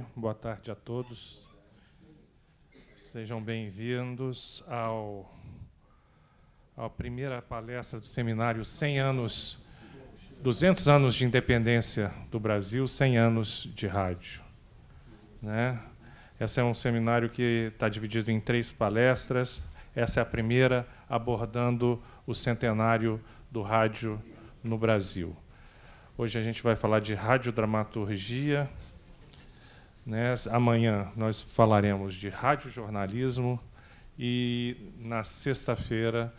tarde, boa tarde a todos. Sejam bem-vindos ao à primeira palestra do seminário 100 anos 200 anos de independência do Brasil, 100 anos de rádio, né? Esse é um seminário que está dividido em três palestras. Essa é a primeira abordando o centenário do rádio no Brasil. Hoje a gente vai falar de radiodramaturgia, né? Amanhã nós falaremos de radiojornalismo e na sexta-feira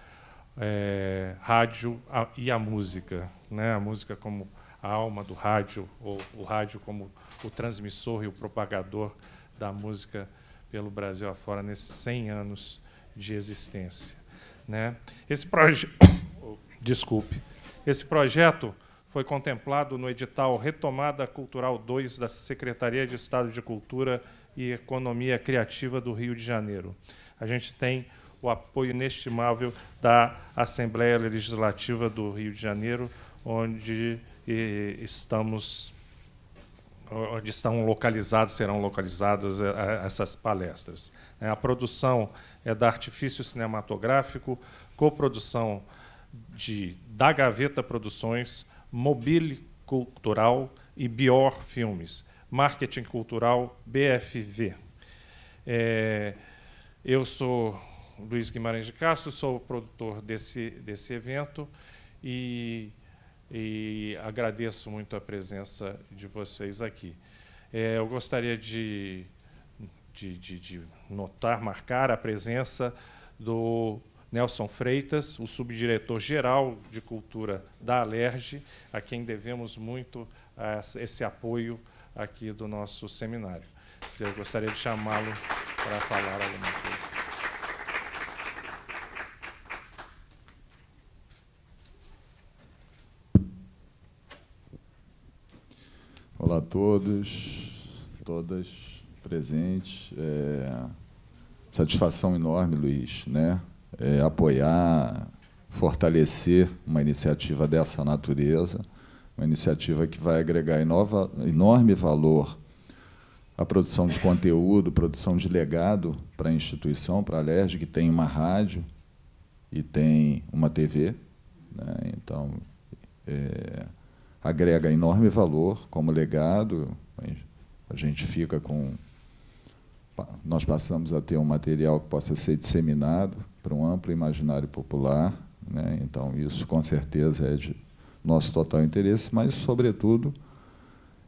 é, rádio e a música, né? A música como a alma do rádio ou o rádio como o transmissor e o propagador da música pelo Brasil afora nesses 100 anos de existência, né? Esse projeto, desculpe, esse projeto foi contemplado no edital Retomada Cultural 2 da Secretaria de Estado de Cultura e Economia Criativa do Rio de Janeiro. A gente tem o apoio inestimável da Assembleia Legislativa do Rio de Janeiro, onde eh, estamos onde estão localizadas, serão localizadas eh, essas palestras. A produção é da Artifício Cinematográfico, coprodução de Da Gaveta Produções, Mobilicultural e Bior Filmes, Marketing Cultural BFV. É, eu sou Luiz Guimarães de Castro, sou o produtor desse, desse evento e, e agradeço muito a presença de vocês aqui. É, eu gostaria de, de, de, de notar, marcar a presença do Nelson Freitas, o subdiretor-geral de Cultura da Alerj, a quem devemos muito ah, esse apoio aqui do nosso seminário. Eu gostaria de chamá-lo para falar alguma coisa. Olá a todos, todas presentes. É... Satisfação enorme, Luiz, né? é, apoiar, fortalecer uma iniciativa dessa natureza, uma iniciativa que vai agregar inova, enorme valor à produção de conteúdo, produção de legado para a instituição, para a LERJ, que tem uma rádio e tem uma TV. Né? Então, é, agrega enorme valor como legado. A gente fica com. Nós passamos a ter um material que possa ser disseminado para um amplo imaginário popular. Né? Então, isso com certeza é de nosso total interesse, mas, sobretudo,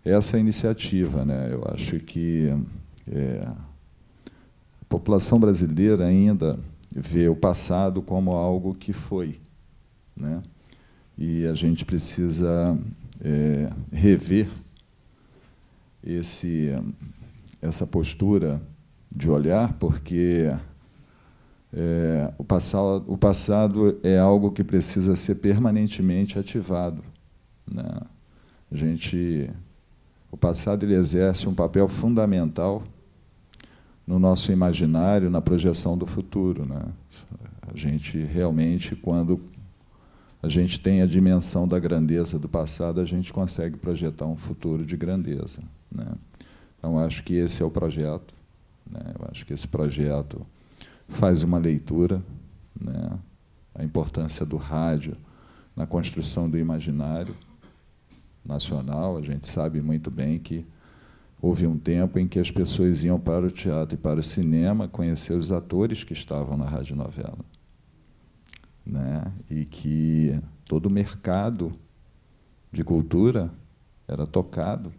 essa iniciativa. Né? Eu acho que é, a população brasileira ainda vê o passado como algo que foi. Né? E a gente precisa é, rever esse, essa postura de olhar, porque é, o, passado, o passado é algo que precisa ser permanentemente ativado. Né? A gente, o passado ele exerce um papel fundamental no nosso imaginário, na projeção do futuro. Né? A gente realmente, quando a gente tem a dimensão da grandeza do passado, a gente consegue projetar um futuro de grandeza. Né? Então, acho que esse é o projeto. Né? Eu acho que esse projeto faz uma leitura, né, a importância do rádio na construção do imaginário nacional. A gente sabe muito bem que houve um tempo em que as pessoas iam para o teatro e para o cinema conhecer os atores que estavam na radionovela. Né? E que todo o mercado de cultura era tocado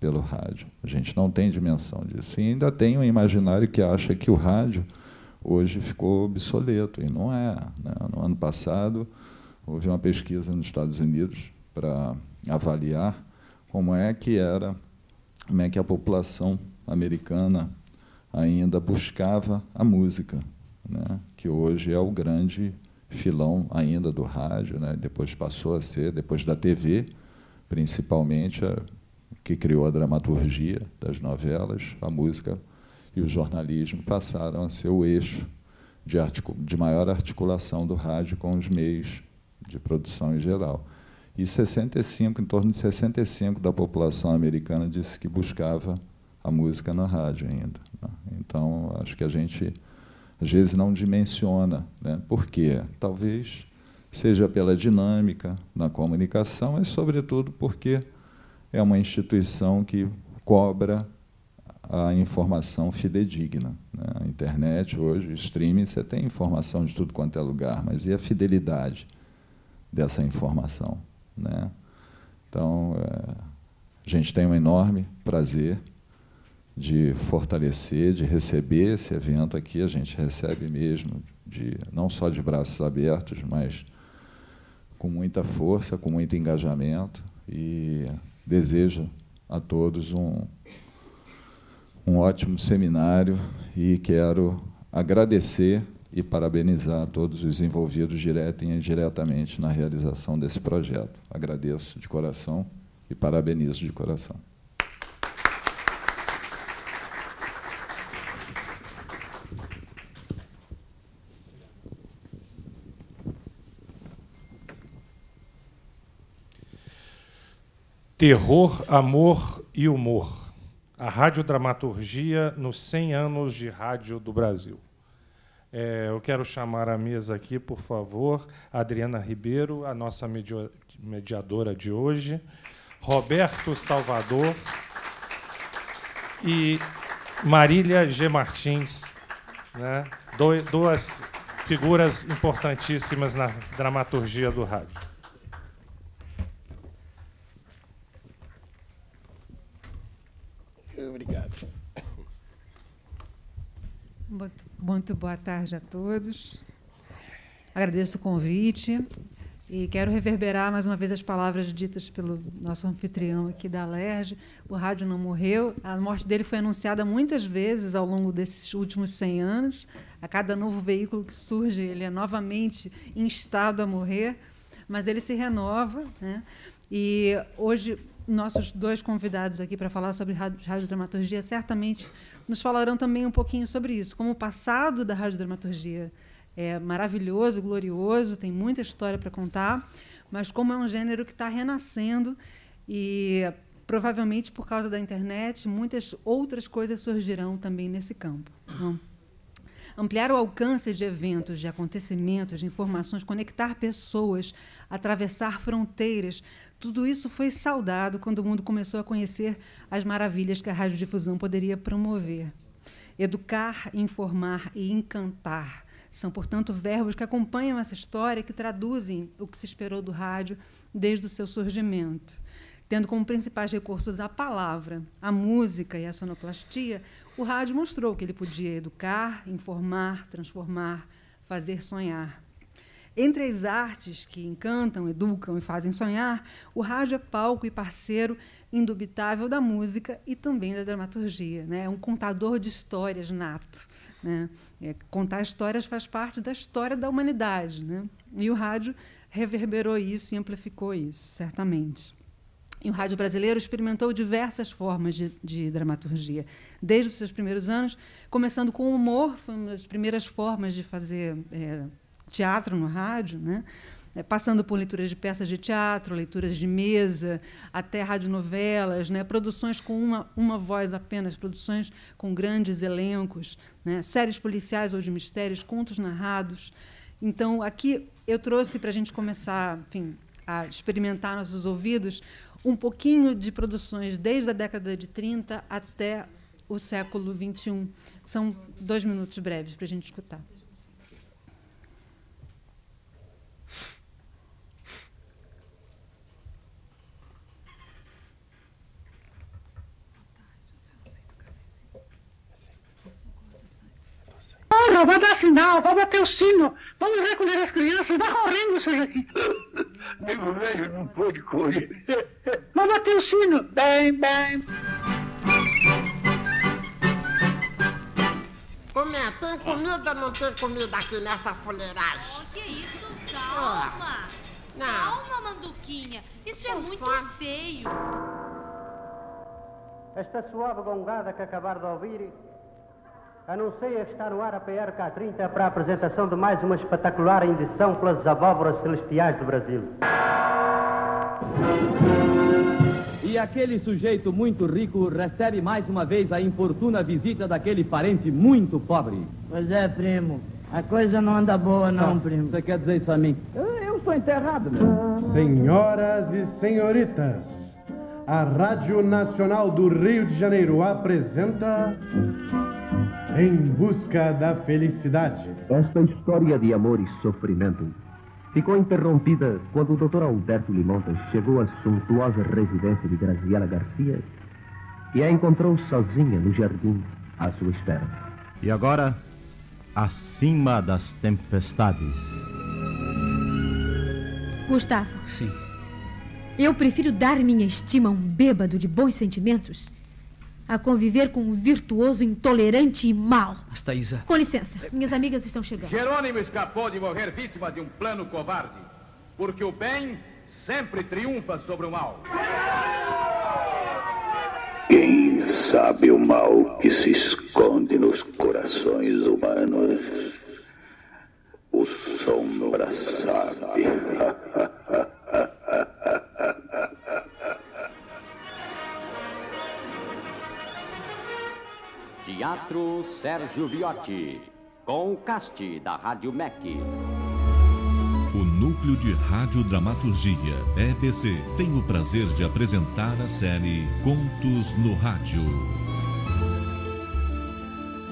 pelo rádio. A gente não tem dimensão disso. E ainda tem um imaginário que acha que o rádio hoje ficou obsoleto, e não é. Né? No ano passado, houve uma pesquisa nos Estados Unidos para avaliar como é que era, como é que a população americana ainda buscava a música, né? que hoje é o grande filão ainda do rádio, né? depois passou a ser, depois da TV, principalmente, a, que criou a dramaturgia das novelas, a música e o jornalismo passaram a ser o eixo de, de maior articulação do rádio com os meios de produção em geral. E 65, em torno de 65 da população americana disse que buscava a música na rádio ainda. Né? Então, acho que a gente às vezes não dimensiona, né? Por quê? Talvez seja pela dinâmica na comunicação, mas sobretudo porque é uma instituição que cobra a informação fidedigna. na né? internet hoje, streaming, você tem informação de tudo quanto é lugar, mas e a fidelidade dessa informação? Né? Então, é, a gente tem um enorme prazer de fortalecer, de receber esse evento aqui. A gente recebe mesmo, de, não só de braços abertos, mas com muita força, com muito engajamento. E desejo a todos um um ótimo seminário e quero agradecer e parabenizar todos os envolvidos direta e indiretamente na realização desse projeto. Agradeço de coração e parabenizo de coração. Terror, amor e humor a radiodramaturgia nos 100 anos de rádio do Brasil. É, eu quero chamar à mesa aqui, por favor, Adriana Ribeiro, a nossa mediadora de hoje, Roberto Salvador e Marília G. Martins, né? duas figuras importantíssimas na dramaturgia do rádio. obrigado. Muito, muito boa tarde a todos. Agradeço o convite e quero reverberar mais uma vez as palavras ditas pelo nosso anfitrião aqui da LERJ. O rádio não morreu. A morte dele foi anunciada muitas vezes ao longo desses últimos 100 anos. A cada novo veículo que surge, ele é novamente instado a morrer, mas ele se renova. Né? E hoje nossos dois convidados aqui para falar sobre radiodramaturgia certamente nos falarão também um pouquinho sobre isso, como o passado da radiodramaturgia é maravilhoso, glorioso, tem muita história para contar, mas como é um gênero que está renascendo e provavelmente por causa da internet muitas outras coisas surgirão também nesse campo ampliar o alcance de eventos, de acontecimentos, de informações, conectar pessoas, atravessar fronteiras. Tudo isso foi saudado quando o mundo começou a conhecer as maravilhas que a radiodifusão poderia promover. Educar, informar e encantar são, portanto, verbos que acompanham essa história, e que traduzem o que se esperou do rádio desde o seu surgimento. Tendo como principais recursos a palavra, a música e a sonoplastia, o rádio mostrou que ele podia educar, informar, transformar, fazer sonhar. Entre as artes que encantam, educam e fazem sonhar, o rádio é palco e parceiro indubitável da música e também da dramaturgia. Né? É um contador de histórias nato. Né? É, contar histórias faz parte da história da humanidade. Né? E o rádio reverberou isso e amplificou isso, certamente. E o rádio brasileiro experimentou diversas formas de, de dramaturgia, desde os seus primeiros anos, começando com o humor, foi uma das primeiras formas de fazer é, teatro no rádio, né? É, passando por leituras de peças de teatro, leituras de mesa, até radionovelas, né? produções com uma, uma voz apenas, produções com grandes elencos, né? séries policiais ou de mistérios, contos narrados. Então, aqui eu trouxe para a gente começar enfim, a experimentar nossos ouvidos um pouquinho de produções desde a década de 30 até o século 21. São dois minutos breves para a gente escutar. Porra, vai dar sinal, vai bater o sino, vamos recolher as crianças, vai correndo, seu Joaquim. Meu velho não pode correr. Vai bater o sino, bem, bem. é tem comida ou não tem comida aqui nessa fuleiragem? Oh, que isso, calma. Oh. Calma, Manduquinha, isso é muito feio. Esta suave gongada que acabar de ouvir Anunciei estar no ar a PRK30 para a apresentação de mais uma espetacular indição pelas abóboras celestiais do Brasil. E aquele sujeito muito rico recebe mais uma vez a importuna visita daquele parente muito pobre. Pois é, primo. A coisa não anda boa, não, ah, primo. Você quer dizer isso a mim? Eu, sou enterrado mesmo. Senhoras e senhoritas, a Rádio Nacional do Rio de Janeiro apresenta em busca da felicidade. Esta história de amor e sofrimento ficou interrompida quando o Dr. Alberto Limontas chegou à suntuosa residência de Graziela Garcia e a encontrou sozinha no jardim à sua espera. E agora, acima das tempestades. Gustavo. Sim. Eu prefiro dar minha estima a um bêbado de bons sentimentos a conviver com um virtuoso intolerante e mau. Mas, Thaisa... Com licença, minhas amigas estão chegando. Jerônimo escapou de morrer vítima de um plano covarde, porque o bem sempre triunfa sobre o mal. Quem sabe o mal que se esconde nos corações humanos? O sombra sabe. Teatro Sérgio Viotti, com o cast da Rádio MEC. O Núcleo de Rádio Dramaturgia EBC, tem o prazer de apresentar a série Contos no Rádio.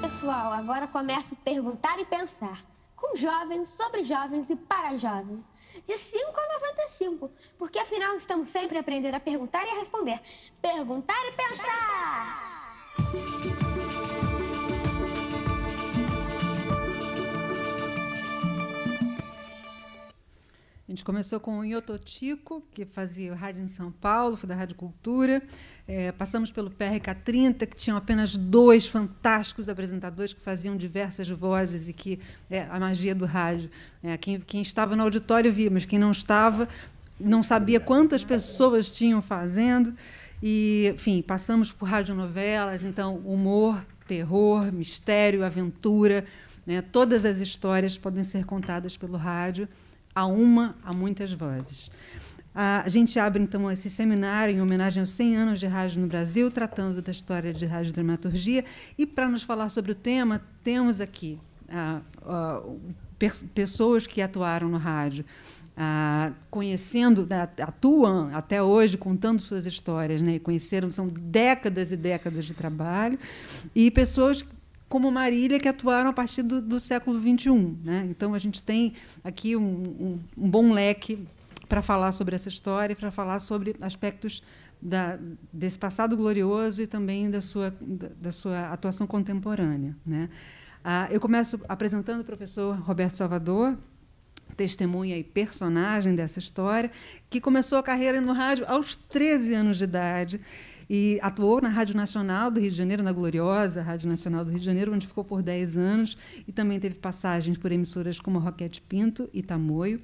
Pessoal, agora começa perguntar e pensar. Com jovens, sobre jovens e para jovens. De 5 a 95, porque afinal estamos sempre aprendendo a perguntar e a responder. Perguntar e pensar! A gente começou com o Iototico, que fazia rádio em São Paulo, foi da Rádio Cultura. É, passamos pelo PRK30, que tinham apenas dois fantásticos apresentadores que faziam diversas vozes e que é a magia do rádio. É, quem, quem estava no auditório via, mas quem não estava não sabia quantas pessoas tinham fazendo. E, enfim, passamos por radionovelas, então, humor, terror, mistério, aventura. Né? Todas as histórias podem ser contadas pelo rádio a uma, a muitas vozes. A gente abre, então, esse seminário em homenagem aos 100 anos de rádio no Brasil, tratando da história de rádio dramaturgia. E, para nos falar sobre o tema, temos aqui pessoas que atuaram no rádio. conhecendo, né, atuam até hoje, contando suas histórias, né? E conheceram, são décadas e décadas de trabalho, e pessoas como Marília, que atuaram a partir do, do século XXI. Né? Então, a gente tem aqui um, um, um bom leque para falar sobre essa história, para falar sobre aspectos da, desse passado glorioso e também da sua, da, da sua atuação contemporânea. Né? Ah, eu começo apresentando o professor Roberto Salvador, testemunha e personagem dessa história, que começou a carreira no rádio aos 13 anos de idade e atuou na Rádio Nacional do Rio de Janeiro, na gloriosa Rádio Nacional do Rio de Janeiro, onde ficou por 10 anos e também teve passagens por emissoras como Roquete Pinto e Tamoio.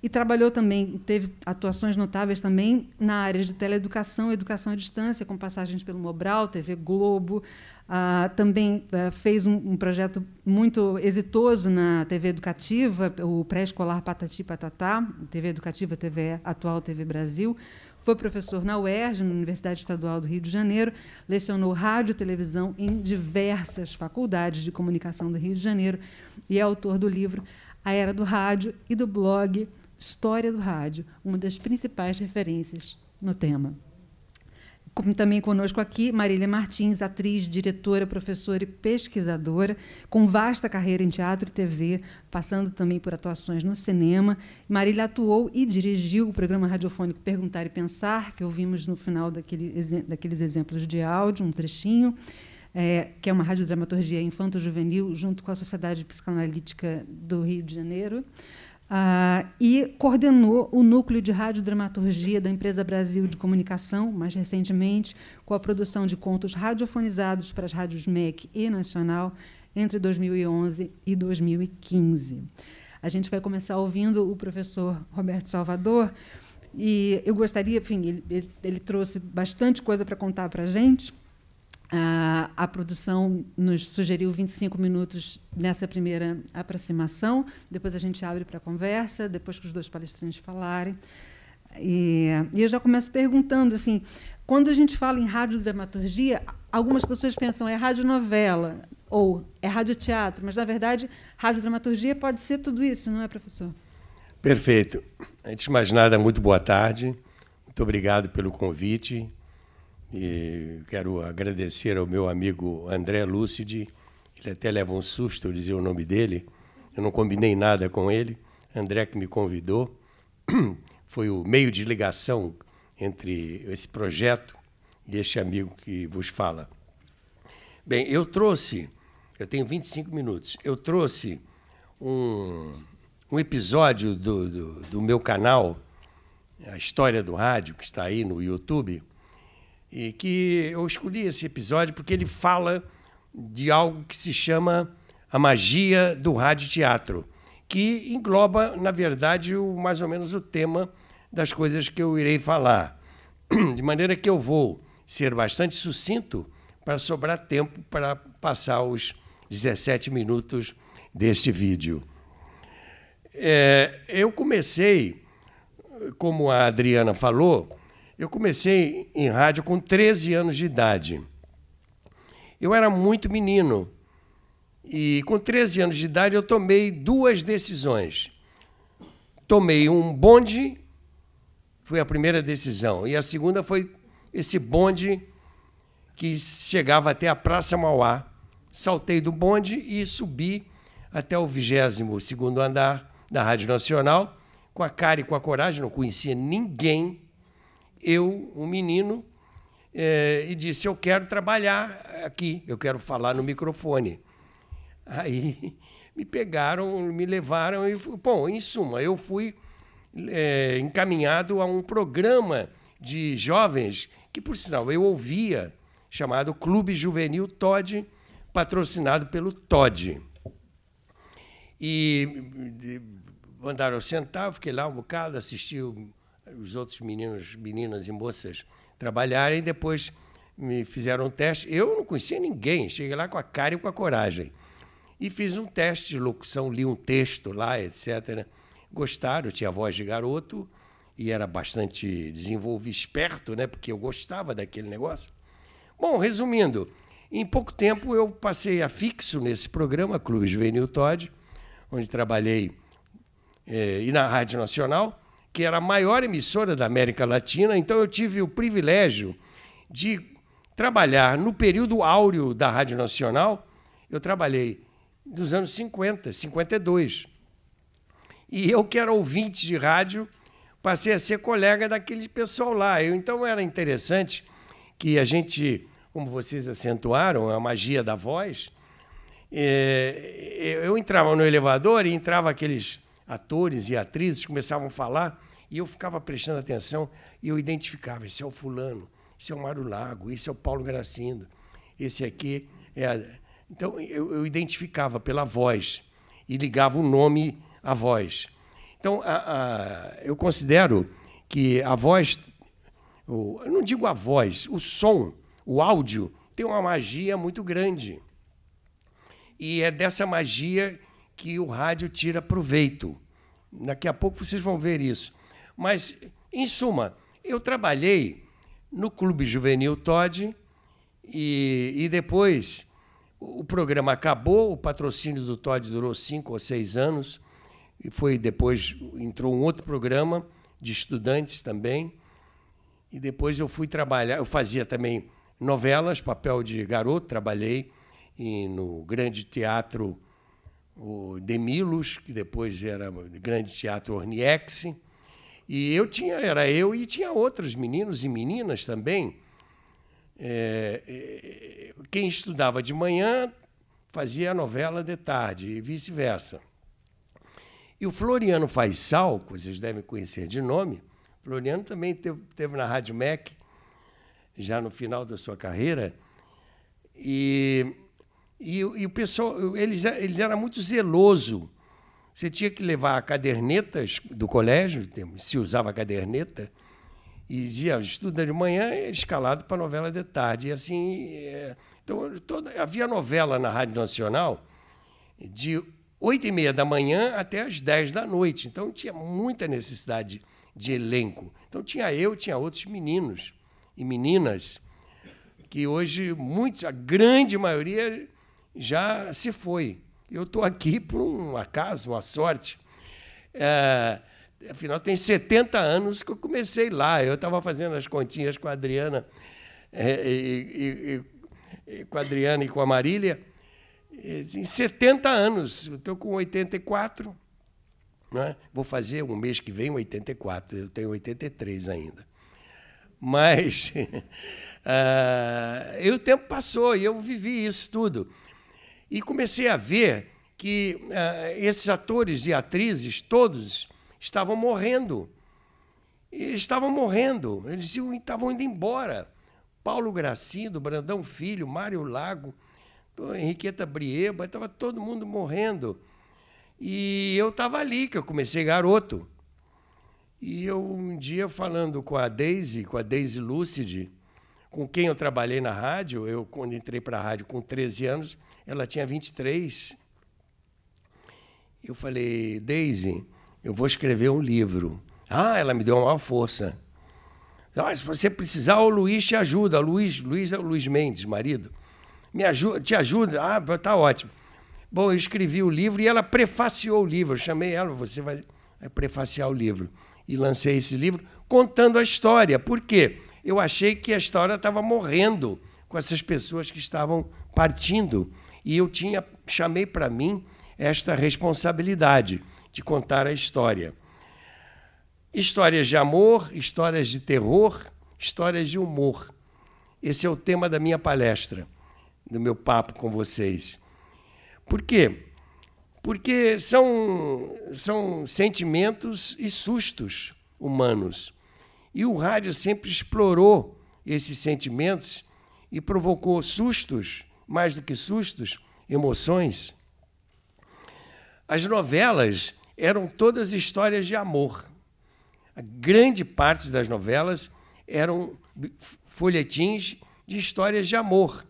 E trabalhou também, teve atuações notáveis também na área de teleeducação, educação à distância, com passagens pelo Mobral, TV Globo, Uh, também uh, fez um, um, projeto muito exitoso na TV educativa, o pré-escolar Patati Patatá, TV educativa, TV atual TV Brasil. Foi professor na UERJ, na Universidade Estadual do Rio de Janeiro, lecionou rádio e televisão em diversas faculdades de comunicação do Rio de Janeiro e é autor do livro A Era do Rádio e do blog História do Rádio, uma das principais referências no tema. Como também conosco aqui, Marília Martins, atriz, diretora, professora e pesquisadora, com vasta carreira em teatro e TV, passando também por atuações no cinema. Marília atuou e dirigiu o programa radiofônico Perguntar e Pensar, que ouvimos no final daquele, daqueles exemplos de áudio, um trechinho. É, que é uma radiodramaturgia infanto-juvenil, junto com a Sociedade Psicanalítica do Rio de Janeiro. Ah, e coordenou o núcleo de radiodramaturgia da Empresa Brasil de Comunicação, mais recentemente, com a produção de contos radiofonizados para as rádios MEC e Nacional entre 2011 e 2015. A gente vai começar ouvindo o professor Roberto Salvador. E eu gostaria, enfim, ele, ele, ele trouxe bastante coisa para contar para a gente. Uh, a produção nos sugeriu 25 minutos nessa primeira aproximação, depois a gente abre para conversa, depois que os dois palestrantes falarem. E, e, eu já começo perguntando assim, quando a gente fala em radiodramaturgia, algumas pessoas pensam é radionovela ou é radioteatro, mas na verdade radiodramaturgia pode ser tudo isso, não é, professor? Perfeito. Antes de mais nada, muito boa tarde. Muito obrigado pelo convite e quero agradecer ao meu amigo André Lucide, ele até leva um susto eu dizer o nome dele. Eu não combinei nada com ele. André que me convidou. Foi o meio de ligação entre esse projeto e este amigo que vos fala. Bem, eu trouxe, eu tenho 25 minutos, eu trouxe um, um episódio do, do, do meu canal, A História do Rádio, que está aí no YouTube e que eu escolhi esse episódio porque ele fala de algo que se chama a magia do rádio teatro, que engloba, na verdade, o, mais ou menos o tema das coisas que eu irei falar. De maneira que eu vou ser bastante sucinto para sobrar tempo para passar os 17 minutos deste vídeo. É, eu comecei, como a Adriana falou, eu comecei em rádio com 13 anos de idade. Eu era muito menino. E com 13 anos de idade eu tomei duas decisões. Tomei um bonde, foi a primeira decisão, e a segunda foi esse bonde que chegava até a Praça Mauá. Saltei do bonde e subi até o 22 andar da Rádio Nacional, com a cara e com a coragem, não conhecia ninguém eu, um menino, é, e disse: Eu quero trabalhar aqui, eu quero falar no microfone. Aí me pegaram, me levaram e, bom, em suma, eu fui é, encaminhado a um programa de jovens que, por sinal, eu ouvia, chamado Clube Juvenil Todd, patrocinado pelo Todd. E mandaram eu sentar, fiquei lá um bocado, assisti o os outros meninos, meninas e moças trabalharem, depois me fizeram um teste. Eu não conhecia ninguém, cheguei lá com a cara e com a coragem. E fiz um teste de locução, li um texto lá, etc. Gostaram, tinha voz de garoto e era bastante desenvolvido, esperto, né? Porque eu gostava daquele negócio. Bom, resumindo, em pouco tempo eu passei a fixo nesse programa, Clube Juvenil Todd, onde trabalhei eh, e na Rádio Nacional que era a maior emissora da América Latina, então eu tive o privilégio de trabalhar no período áureo da Rádio Nacional. Eu trabalhei dos anos 50, 52. E eu, que era ouvinte de rádio, passei a ser colega daquele pessoal lá. Eu, então era interessante que a gente, como vocês acentuaram, a magia da voz, eh, eu entrava no elevador e entrava aqueles atores e atrizes começavam a falar e eu ficava prestando atenção e eu identificava: esse é o Fulano, esse é o Mário Lago, esse é o Paulo Gracindo, esse aqui é. A... Então eu, eu identificava pela voz e ligava o nome à voz. Então a, a, eu considero que a voz, o, eu não digo a voz, o som, o áudio, tem uma magia muito grande. E é dessa magia que o rádio tira proveito. Daqui a pouco vocês vão ver isso. Mas, em suma, eu trabalhei no Clube Juvenil Todd e, e depois o programa acabou, o patrocínio do Todd durou cinco ou seis anos, e foi depois, entrou um outro programa de estudantes também, e depois eu fui trabalhar, eu fazia também novelas, papel de garoto, trabalhei e no grande teatro o Demilos, que depois era grande teatro Orniex, e eu tinha, era eu e tinha outros meninos e meninas também. É, é, quem estudava de manhã fazia a novela de tarde e vice-versa. E o Floriano Faisal, que vocês devem conhecer de nome, Floriano também teve, teve na Rádio MEC, já no final da sua carreira, e, e, e o pessoal, eles, ele era muito zeloso você tinha que levar cadernetas do colégio, se usava caderneta, e dizia, estuda de manhã é escalado para novela de tarde. E assim, é, então, toda, havia novela na Rádio Nacional de oito e meia da manhã até as 10 da noite. Então tinha muita necessidade de elenco. Então tinha eu, tinha outros meninos e meninas que hoje muitos, a grande maioria já se foi. Eu estou aqui por um acaso, uma sorte. É, afinal, tem 70 anos que eu comecei lá. Eu estava fazendo as continhas com a Adriana é, e, e, e, com a Adriana e com a Marília. Em 70 anos, eu estou com 84. é? Né? Vou fazer um mês que vem 84, eu tenho 83 ainda. Mas uh, e o tempo passou e eu vivi isso tudo. E comecei a ver que uh, esses atores e atrizes, todos, estavam morrendo. Eles estavam morrendo, eles estavam indo embora. Paulo Gracindo, Brandão Filho, Mário Lago, Henriqueta Brieba, estava todo mundo morrendo. E eu estava ali, que eu comecei garoto. E eu um dia falando com a Daisy, com a Daisy Lucid, com quem eu trabalhei na rádio, eu quando entrei para a rádio com 13 anos, ela tinha 23. Eu falei, Daisy, eu vou escrever um livro. Ah, ela me deu uma força. Ah, se você precisar, o Luiz te ajuda. Luiz, Luiz é o Luiz Mendes, marido. Me ajuda, te ajuda. Ah, tá ótimo. Bom, eu escrevi o livro e ela prefaciou o livro. Eu chamei ela, você vai prefaciar o livro. E lancei esse livro contando a história. Por quê? Eu achei que a história estava morrendo com essas pessoas que estavam partindo. E eu tinha chamei para mim esta responsabilidade de contar a história. Histórias de amor, histórias de terror, histórias de humor. Esse é o tema da minha palestra, do meu papo com vocês. Por quê? Porque são, são sentimentos e sustos humanos. E o rádio sempre explorou esses sentimentos e provocou sustos mais do que sustos, emoções. As novelas eram todas histórias de amor. A grande parte das novelas eram folhetins de histórias de amor.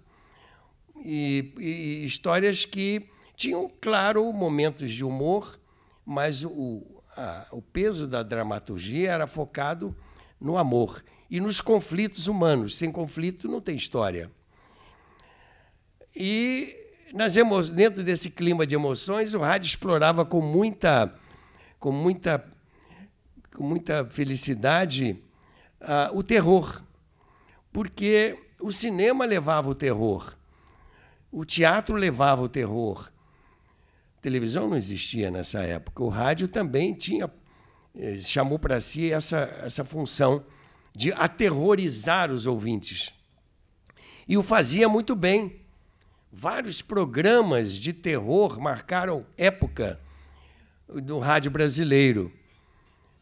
E, e histórias que tinham, claro, momentos de humor, mas o, a, o peso da dramaturgia era focado no amor e nos conflitos humanos. Sem conflito não tem história. E nas emo... dentro desse clima de emoções, o rádio explorava com muita, com muita, com muita felicidade uh, o terror, porque o cinema levava o terror, o teatro levava o terror. televisão não existia nessa época. O rádio também tinha eh, chamou para si essa, essa função de aterrorizar os ouvintes. E o fazia muito bem Vários programas de terror marcaram época do rádio brasileiro.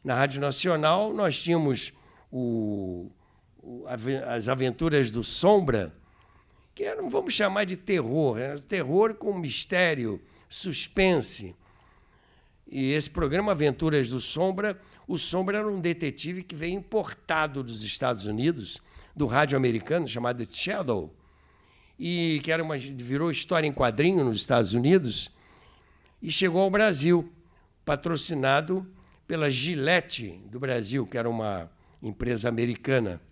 Na Rádio Nacional, nós tínhamos o, o, as aventuras do Sombra, que não vamos chamar de terror, era né? terror com mistério, suspense. E esse programa Aventuras do Sombra, o Sombra era um detetive que veio importado dos Estados Unidos, do rádio americano, chamado Shadow e que era uma, virou história em quadrinho nos Estados Unidos e chegou ao Brasil, patrocinado pela Gillette do Brasil, que era uma empresa americana.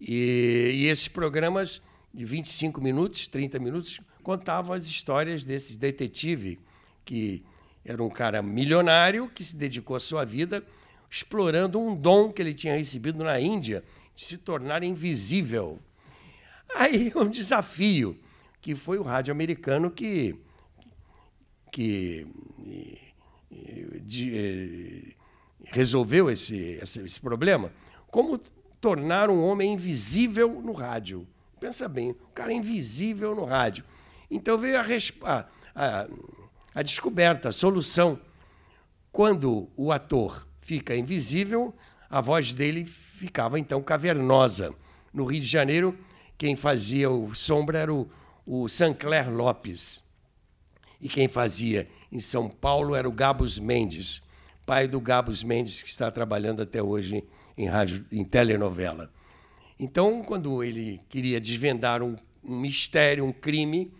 E, e esses programas de 25 minutos, 30 minutos, contavam as histórias desses detetive que era um cara milionário que se dedicou à sua vida explorando um dom que ele tinha recebido na Índia de se tornar invisível. Aí um desafio, que foi o rádio americano que, que de, eh, resolveu esse, esse, esse problema. Como tornar um homem invisível no rádio? Pensa bem, o cara é invisível no rádio. Então veio a, a, a, a descoberta, a solução. Quando o ator fica invisível, a voz dele ficava então cavernosa. No Rio de Janeiro, quem fazia o Sombra era o, o Sancler Lopes. E quem fazia em São Paulo era o Gabos Mendes, pai do Gabos Mendes, que está trabalhando até hoje em, rádio, em telenovela. Então, quando ele queria desvendar um, um mistério, um crime,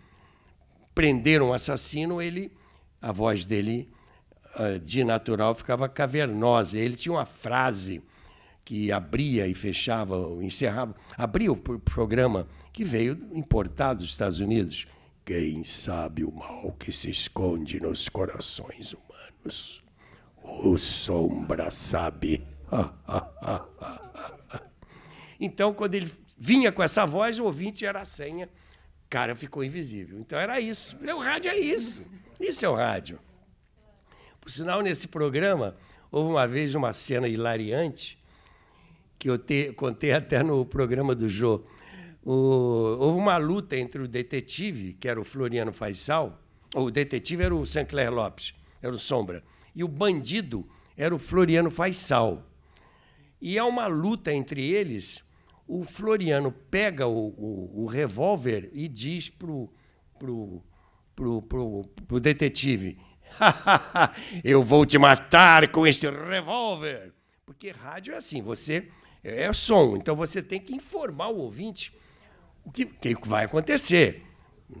prender um assassino, ele, a voz dele ah, de natural ficava cavernosa. Ele tinha uma frase que abria e fechava, encerrava, abria o programa que veio importado dos Estados Unidos. Quem sabe o mal que se esconde nos corações humanos? O Sombra sabe. então, quando ele vinha com essa voz, o ouvinte era a senha. Cara, ficou invisível. Então era isso. O rádio é isso. Isso é o rádio. Por sinal, nesse programa, houve uma vez uma cena hilariante que eu te, contei até no programa do Jô. O, houve uma luta entre o detetive, que era o Floriano Faisal, ou o detetive era o Sinclair Lopes, era o Sombra, e o bandido era o Floriano Faisal. E há uma luta entre eles. O Floriano pega o, o, o revólver e diz pro, pro, pro, pro, pro detetive: Eu vou te matar com este revólver. Porque rádio é assim, você é, é som. Então você tem que informar o ouvinte o que, que vai acontecer.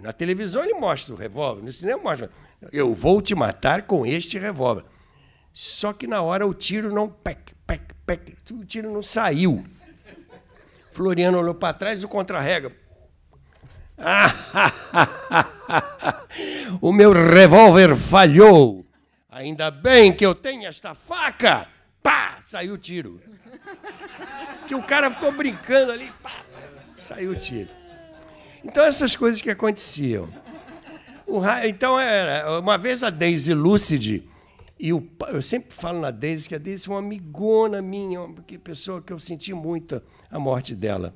Na televisão ele mostra o revólver, no cinema mostra. Eu vou te matar com este revólver. Só que na hora o tiro não. Pec, pec, pec, o tiro não saiu. Floriano olhou para trás e o contrarrega. Ah, o meu revólver falhou. Ainda bem que eu tenho esta faca. Pá, saiu o tiro. Que o cara ficou brincando ali, pá, saiu o tiro. Então essas coisas que aconteciam. Ra... então era uma vez a Daisy Lucid e o... eu sempre falo na Daisy que a Daisy é uma amigona minha, uma pessoa que eu senti muito a morte dela.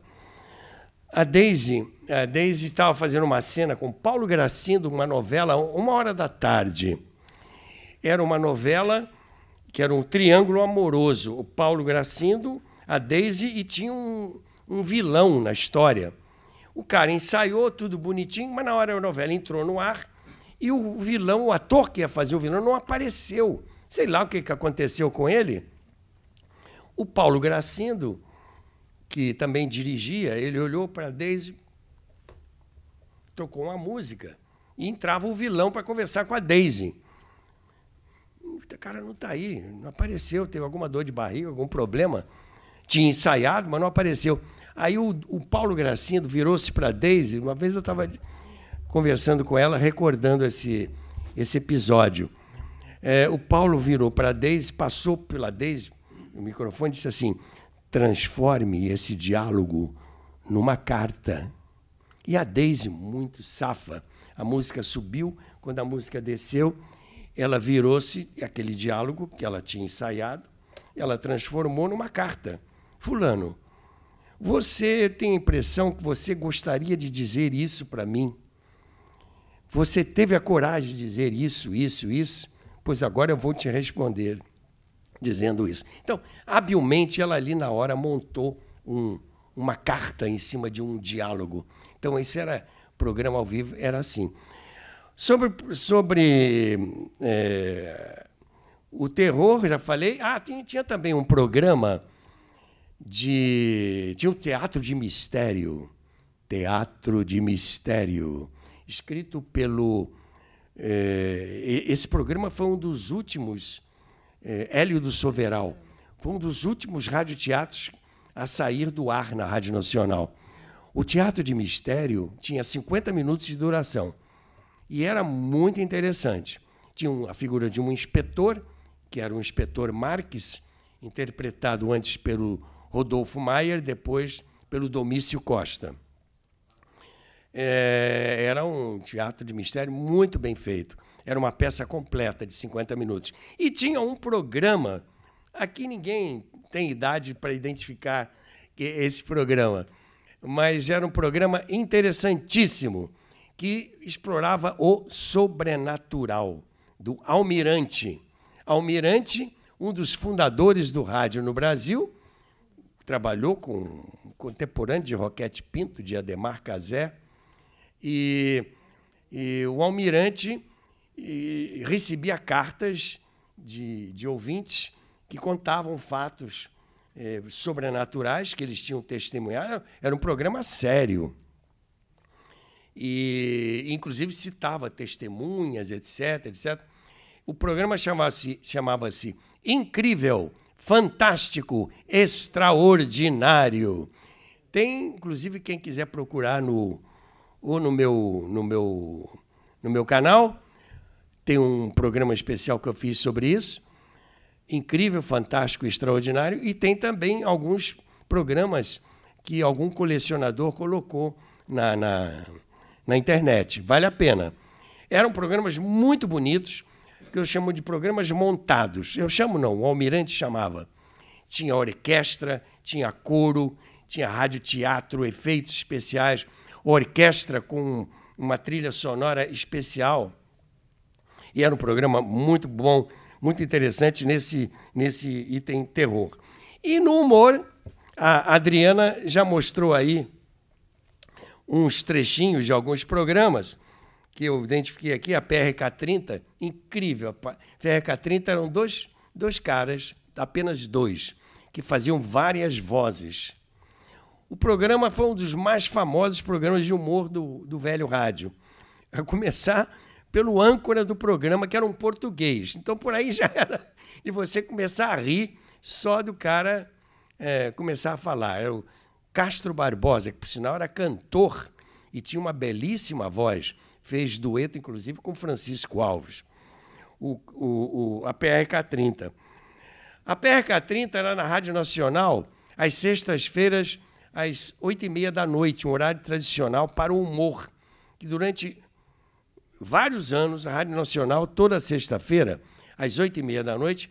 A Daisy, a Daisy estava fazendo uma cena com Paulo Gracindo, uma novela, uma hora da tarde. Era uma novela que era um triângulo amoroso. O Paulo Gracindo, a Daisy e tinha um, um vilão na história. O cara ensaiou, tudo bonitinho, mas na hora a novela entrou no ar e o vilão, o ator que ia fazer o vilão, não apareceu. Sei lá o que, que aconteceu com ele. O Paulo Gracindo, que também dirigia, ele olhou para Daisy, tocou uma música e entrava o vilão para conversar com a Daisy o cara não está aí, não apareceu, teve alguma dor de barriga, algum problema. Tinha ensaiado, mas não apareceu. Aí o, o Paulo Gracindo virou-se para a Daisy. Uma vez eu estava conversando com ela, recordando esse, esse episódio. É, o Paulo virou para a Daisy, passou pela Daisy o microfone disse assim: transforme esse diálogo numa carta. E a Daisy muito safa, a música subiu, quando a música desceu, ela virou-se, aquele diálogo que ela tinha ensaiado, ela transformou numa carta. Fulano, você tem a impressão que você gostaria de dizer isso para mim? Você teve a coragem de dizer isso, isso, isso? Pois agora eu vou te responder dizendo isso. Então, habilmente, ela ali na hora montou um, uma carta em cima de um diálogo. Então, esse era programa ao vivo, era assim. Sobre, sobre é, o terror, já falei. Ah, tinha, tinha também um programa de, tinha um teatro de mistério. Teatro de Mistério, escrito pelo. É, esse programa foi um dos últimos, é, Hélio do Soveral, foi um dos últimos radioteatros a sair do ar na Rádio Nacional. O Teatro de Mistério tinha 50 minutos de duração. E era muito interessante. Tinha a figura de um inspetor, que era o inspetor Marques, interpretado antes pelo Rodolfo Maier, depois pelo Domício Costa. É, era um teatro de mistério muito bem feito. Era uma peça completa de 50 minutos. E tinha um programa. Aqui ninguém tem idade para identificar esse programa, mas era um programa interessantíssimo que explorava o sobrenatural, do Almirante. Almirante, um dos fundadores do rádio no Brasil, trabalhou com um contemporâneo de Roquete Pinto, de Ademar Cazé, e, e o Almirante e, recebia cartas de, de ouvintes que contavam fatos eh, sobrenaturais que eles tinham testemunhado. Era um programa sério e inclusive citava testemunhas, etc, etc. O programa chamava-se chamava Incrível, Fantástico, Extraordinário. Tem, inclusive, quem quiser procurar no, ou no meu, no meu, no meu canal, tem um programa especial que eu fiz sobre isso. Incrível, fantástico, extraordinário. E tem também alguns programas que algum colecionador colocou na, na, na internet. Vale a pena. Eram programas muito bonitos, que eu chamo de programas montados. Eu chamo não, o Almirante chamava. Tinha orquestra, tinha coro, tinha rádio, teatro, efeitos especiais, orquestra com uma trilha sonora especial. E era um programa muito bom, muito interessante nesse, nesse item terror. E no humor, a Adriana já mostrou aí uns trechinhos de alguns programas que eu identifiquei aqui, a PRK30, incrível. A PRK30 eram dois, dois caras, apenas dois, que faziam várias vozes. O programa foi um dos mais famosos programas de humor do, do velho rádio. A começar pelo âncora do programa, que era um português. Então, por aí já era de você começar a rir só do cara é, começar a falar. Era o Castro Barbosa, que por sinal era cantor e tinha uma belíssima voz, fez dueto inclusive com Francisco Alves, o, o, o a PRK-30. A PRK-30 era na Rádio Nacional às sextas-feiras, às oito e meia da noite, um horário tradicional para o humor, que durante vários anos a Rádio Nacional, toda sexta-feira, às oito e meia da noite,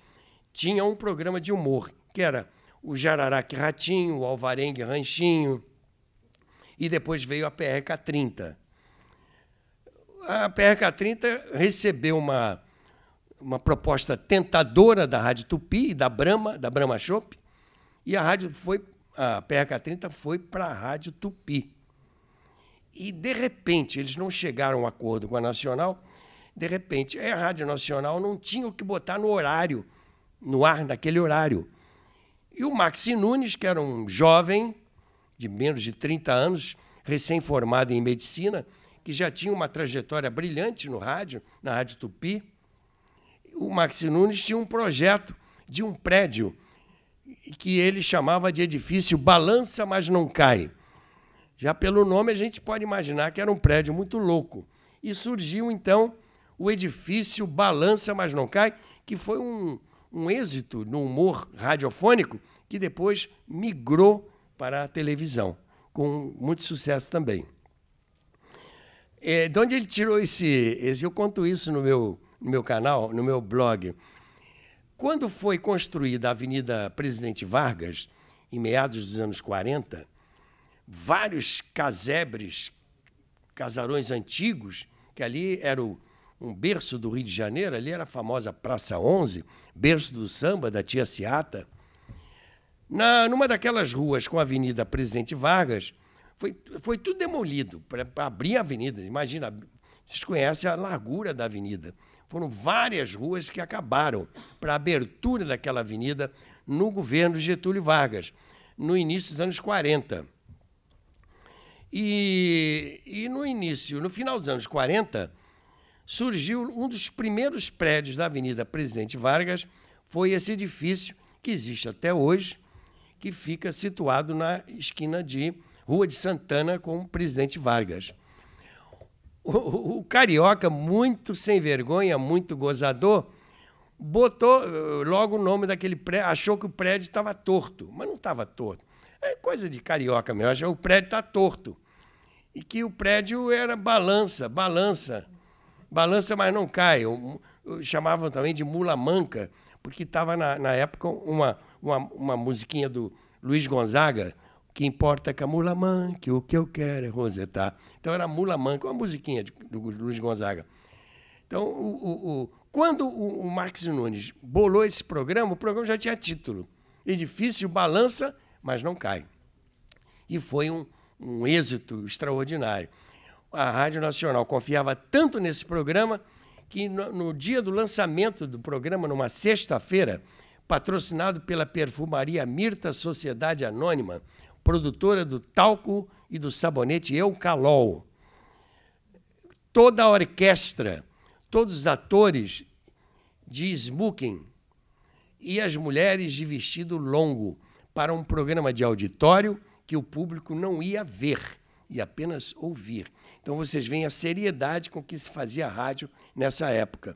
tinha um programa de humor, que era o Jararaque Ratinho, o Alvarengue Ranchinho, e depois veio a PRK-30. A PRK-30 recebeu uma, uma proposta tentadora da Rádio Tupi e da Brama, da Brama Shop, e a rádio foi a PRK-30 foi para a Rádio Tupi. E, de repente, eles não chegaram a um acordo com a Nacional. De repente, é, a Rádio Nacional não tinha o que botar no horário, no ar, naquele horário. E o Maxi Nunes, que era um jovem de menos de 30 anos, recém-formado em medicina, que já tinha uma trajetória brilhante no rádio, na Rádio Tupi. O Maxi Nunes tinha um projeto de um prédio que ele chamava de edifício Balança, mas não cai. Já pelo nome a gente pode imaginar que era um prédio muito louco. E surgiu então o edifício Balança, mas não cai, que foi um, um êxito no humor radiofônico que depois migrou para a televisão, com muito sucesso também. É, de onde ele tirou esse, esse? Eu conto isso no meu, no meu canal, no meu blog. Quando foi construída a Avenida Presidente Vargas, em meados dos anos 40, vários casebres, casarões antigos, que ali era o um berço do Rio de Janeiro, ali era a famosa Praça 11, berço do samba da Tia Ciata. Na, numa daquelas ruas com a Avenida Presidente Vargas, foi, foi tudo demolido para abrir a avenida. Imagina, vocês conhecem a largura da avenida. Foram várias ruas que acabaram para a abertura daquela avenida no governo Getúlio Vargas, no início dos anos 40. E, e no início, no final dos anos 40, surgiu um dos primeiros prédios da Avenida Presidente Vargas, foi esse edifício que existe até hoje, que fica situado na esquina de Rua de Santana com o Presidente Vargas. O, o carioca, muito sem vergonha, muito gozador, botou eh, logo o nome daquele prédio, achou que o prédio estava torto, mas não estava torto. É coisa de carioca mesmo, achou que o prédio está torto. E que o prédio era balança, balança balança, mas não cai. chamavam também de mula manca, porque estava na, na, época uma, uma, uma musiquinha do Luiz Gonzaga, que importa é com a mula manca, o que eu quero é rosetar. Então era mula manca, uma musiquinha de, do Luiz Gonzaga. Então, o, o quando o, o Nunes bolou esse programa, o programa já tinha título. Edifício balança, mas não cai. E foi um, um êxito extraordinário a Rádio Nacional confiava tanto nesse programa que no, no dia do lançamento do programa, numa sexta-feira, patrocinado pela perfumaria Mirta Sociedade Anônima, produtora do talco e do sabonete Eucalol. Toda a orquestra, todos os atores de smoking e as mulheres de vestido longo para um programa de auditório que o público não ia ver e apenas ouvir. Então vocês veem a seriedade com que se fazia rádio nessa época.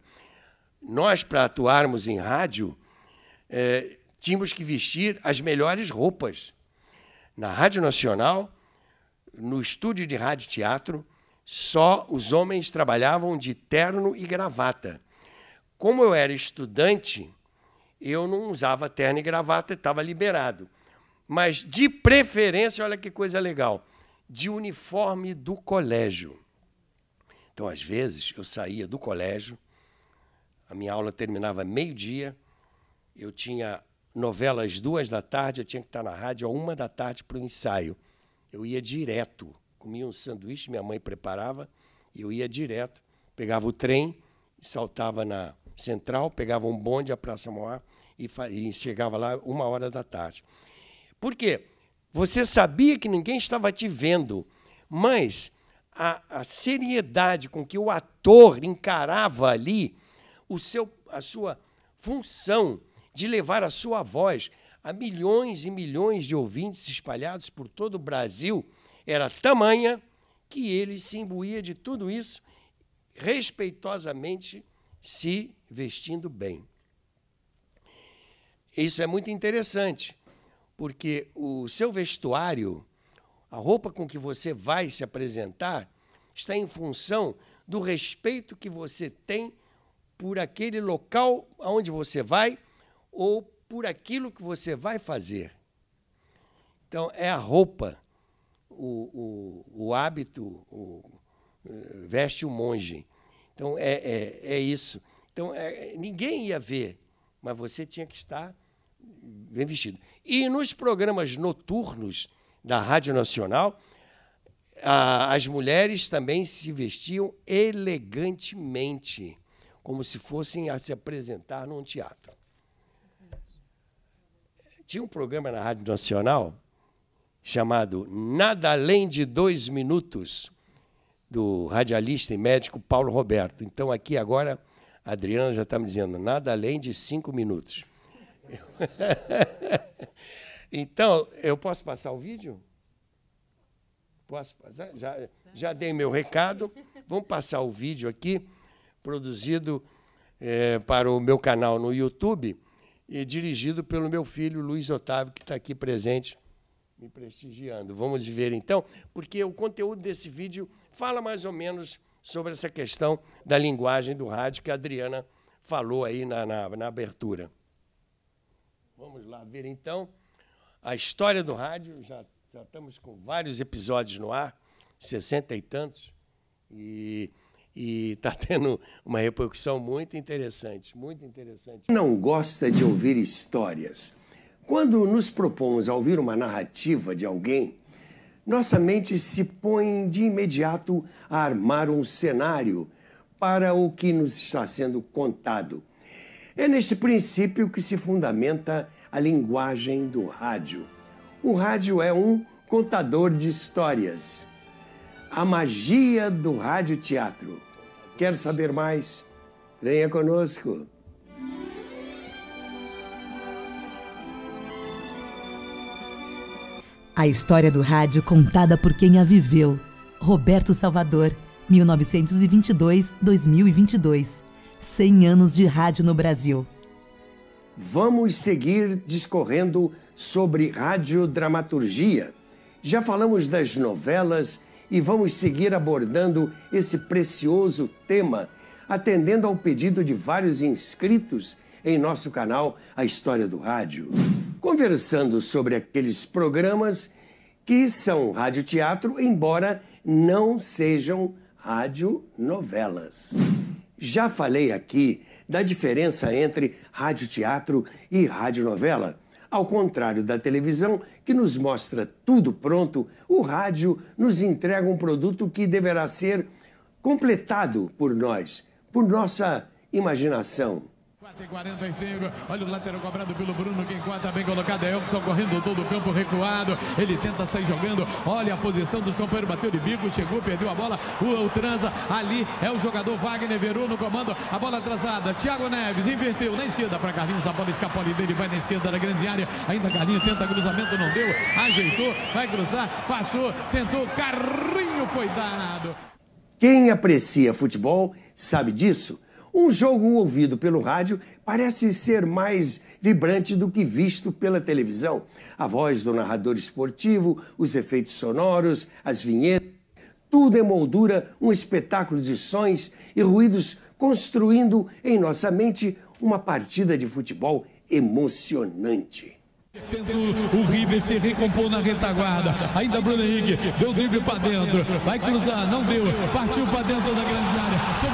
Nós, para atuarmos em rádio, é, tínhamos que vestir as melhores roupas. Na Rádio Nacional, no estúdio de rádio teatro, só os homens trabalhavam de terno e gravata. Como eu era estudante, eu não usava terno e gravata, estava liberado. Mas, de preferência, olha que coisa legal, de uniforme do colégio. Então, às vezes, eu saía do colégio, a minha aula terminava meio-dia, eu tinha novela às duas da tarde, eu tinha que estar na rádio às uma da tarde para o ensaio. Eu ia direto, comia um sanduíche, minha mãe preparava, eu ia direto, pegava o trem, saltava na central, pegava um bonde à Praça Moá e, e chegava lá uma hora da tarde. Por quê? Você sabia que ninguém estava te vendo, mas a, a seriedade com que o ator encarava ali o seu, a sua função de levar a sua voz a milhões e milhões de ouvintes espalhados por todo o Brasil era tamanha que ele se imbuía de tudo isso, respeitosamente se vestindo bem. Isso é muito interessante, porque o seu vestuário, a roupa com que você vai se apresentar, está em função do respeito que você tem por aquele local aonde você vai ou por aquilo que você vai fazer. Então, é a roupa, o, o, o hábito, o, eh, veste o monge. Então, é, é, é isso. Então, é, ninguém ia ver, mas você tinha que estar bem vestido. E nos programas noturnos da Rádio Nacional, a, as mulheres também se vestiam elegantemente, como se fossem a se apresentar num teatro. Tinha um programa na Rádio Nacional chamado Nada Além de Dois Minutos, do radialista e médico Paulo Roberto. Então, aqui agora, a Adriana já está me dizendo nada além de cinco minutos. então, eu posso passar o vídeo? Posso passar? Já, já dei meu recado. Vamos passar o vídeo aqui, produzido é, para o meu canal no YouTube e dirigido pelo meu filho Luiz Otávio, que está aqui presente, me prestigiando. Vamos ver então, porque o conteúdo desse vídeo fala mais ou menos sobre essa questão da linguagem do rádio que a Adriana falou aí na, na, na abertura. Vamos lá ver então a história do rádio. Já, já estamos com vários episódios no ar, sessenta e tantos, e está tendo uma repercussão muito interessante, muito interessante. Não gosta de ouvir histórias. Quando nos propomos a ouvir uma narrativa de alguém, nossa mente se põe de imediato a armar um cenário para o que nos está sendo contado. É neste princípio que se fundamenta a linguagem do rádio. O rádio é um contador de histórias. A magia do rádio teatro. Quer saber mais? Venha conosco. A história do rádio contada por quem a viveu. Roberto Salvador, 1922-2022. 100 anos de rádio no Brasil. Vamos seguir discorrendo sobre radiodramaturgia. Já falamos das novelas e vamos seguir abordando esse precioso tema, atendendo ao pedido de vários inscritos em nosso canal A História do Rádio, conversando sobre aqueles programas que são radioteatro, embora não sejam radionovelas. Já falei aqui da diferença entre radioteatro e radionovela. Ao contrário da televisão, que nos mostra tudo pronto, o rádio nos entrega um produto que deverá ser completado por nós, por nossa imaginação. 45, olha o lateral cobrado pelo Bruno, quem corta bem colocado é Elkson, correndo todo o campo recuado, ele tenta sair jogando, olha a posição dos companheiros, bateu de bico, chegou, perdeu a bola, o, o transa, ali é o jogador Wagner Veru no comando, a bola atrasada, Thiago Neves inverteu na esquerda para Carlinhos, a bola escapou ali dele, vai na esquerda da grande área, ainda Carlinhos tenta cruzamento, não deu, ajeitou, vai cruzar, passou, tentou, Carrinho foi danado. Quem aprecia futebol sabe disso. Um jogo ouvido pelo rádio parece ser mais vibrante do que visto pela televisão. A voz do narrador esportivo, os efeitos sonoros, as vinhetas, tudo emoldura um espetáculo de sons e ruídos construindo em nossa mente uma partida de futebol emocionante. Tentando o River se recompor na retaguarda. Ainda Bruno Henrique deu drible para dentro. Vai cruzar, não deu. Partiu para dentro da grande área.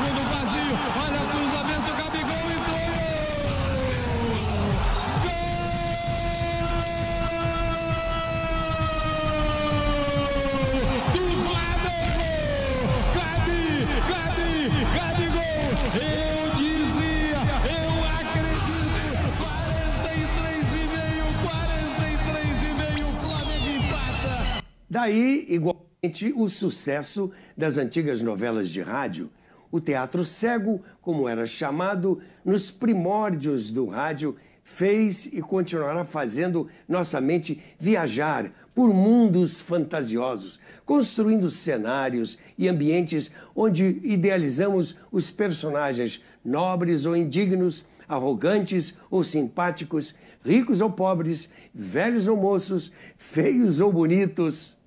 Daí, igualmente, o sucesso das antigas novelas de rádio. O teatro cego, como era chamado, nos primórdios do rádio, fez e continuará fazendo nossa mente viajar por mundos fantasiosos, construindo cenários e ambientes onde idealizamos os personagens nobres ou indignos, arrogantes ou simpáticos, ricos ou pobres, velhos ou moços, feios ou bonitos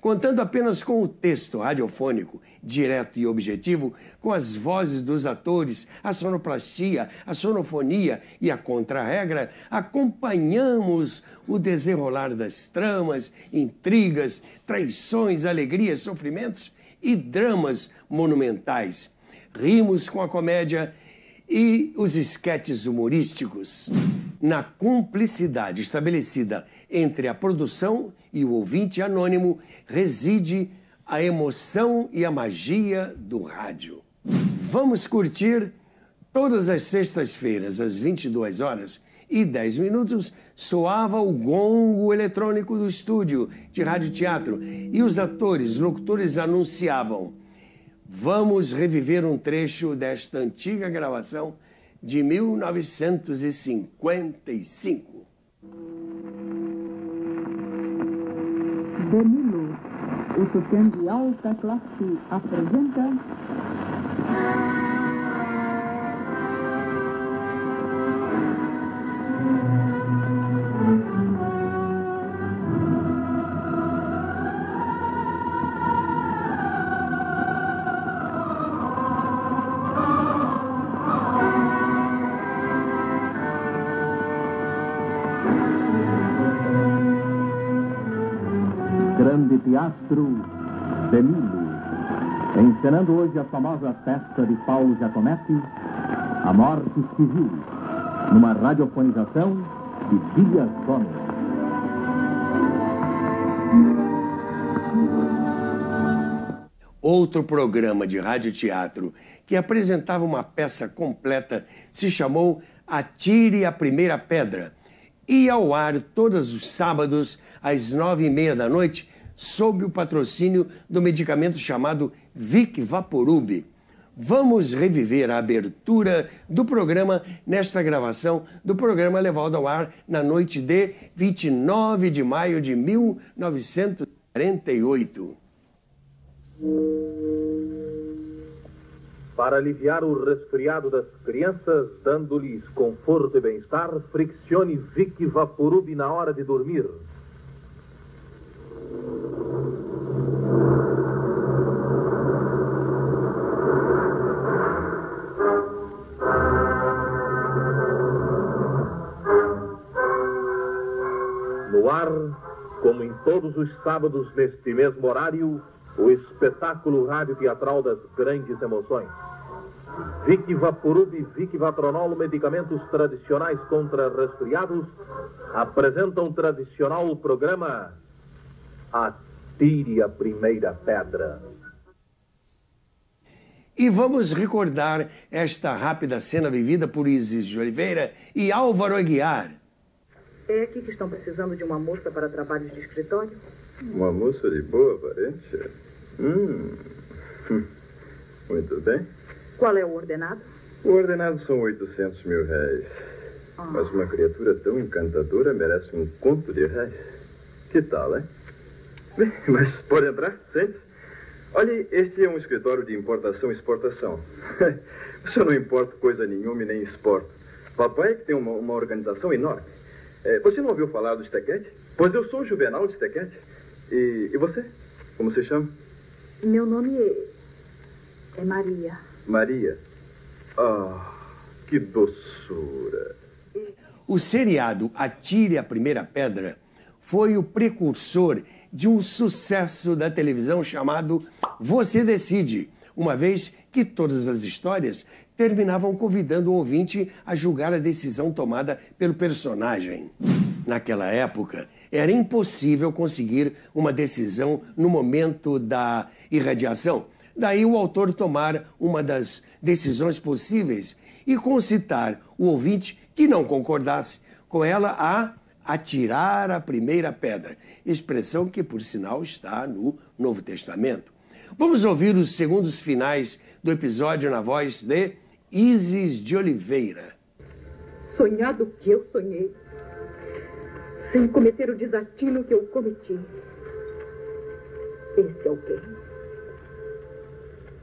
contando apenas com o texto radiofônico, direto e objetivo, com as vozes dos atores, a sonoplastia, a sonofonia e a contrarregra, acompanhamos o desenrolar das tramas, intrigas, traições, alegrias, sofrimentos e dramas monumentais. Rimos com a comédia e os esquetes humorísticos. Na cumplicidade estabelecida entre a produção e o ouvinte anônimo reside a emoção e a magia do rádio. Vamos curtir todas as sextas-feiras, às 22 horas e 10 minutos, soava o gongo eletrônico do estúdio de rádio teatro e os atores, locutores anunciavam. Vamos reviver um trecho desta antiga gravação de 1955. Danilo, o de alta classe, apresenta. Teatro Danilo, encenando hoje a famosa festa de Paulo Giacometti, A Morte Civil, numa radiofonização de Dias Gomes. Outro programa de radioteatro que apresentava uma peça completa se chamou Atire a Primeira Pedra e ao ar todos os sábados às nove e meia da noite sob o patrocínio do medicamento chamado Vic Vaporub. Vamos reviver a abertura do programa nesta gravação do programa Levado ao Ar na noite de 29 de maio de 1948. Para aliviar o resfriado das crianças, dando-lhes conforto e bem-estar, friccione Vic Vaporub na hora de dormir. No ar, como em todos os sábados neste mesmo horário, o espetáculo rádio teatral das grandes emoções. Vic Vaporub e Vic Vatronol, medicamentos tradicionais contra resfriados, apresentam o tradicional programa atire a primeira pedra. E vamos recordar esta rápida cena vivida por Isis de Oliveira e Álvaro Aguiar. É aqui que estão precisando de uma moça para trabalhos de escritório? Uma moça de boa aparência? Hum. Muito bem. Qual é o ordenado? O ordenado são 800 mil réis. Ah. Mas uma criatura tão encantadora merece um conto de réis. Que tal, hein? Bem, mas pode entrar, sente. Olhe, este é um escritório de importação e exportação. Eu não importo coisa nenhuma e nem exporto. Papai é que tem uma, uma organização enorme. É, você não ouviu falar do Stequete? Pois eu sou o Juvenal de Stequete. E, e você? Como se chama? Meu nome é... é Maria. Maria. Ah, oh, que doçura. O seriado Atire a Primeira Pedra foi o precursor de um sucesso da televisão chamado Você Decide, uma vez que todas as histórias terminavam convidando o ouvinte a julgar a decisão tomada pelo personagem. Naquela época, era impossível conseguir uma decisão no momento da irradiação. Daí o autor tomar uma das decisões possíveis e concitar o ouvinte que não concordasse com ela a atirar a primeira pedra, expressão que, por sinal, está no Novo Testamento. Vamos ouvir os segundos finais do episódio na voz de Isis de Oliveira. Sonhado que eu sonhei, sem cometer o desatino que eu cometi. Esse alguém, é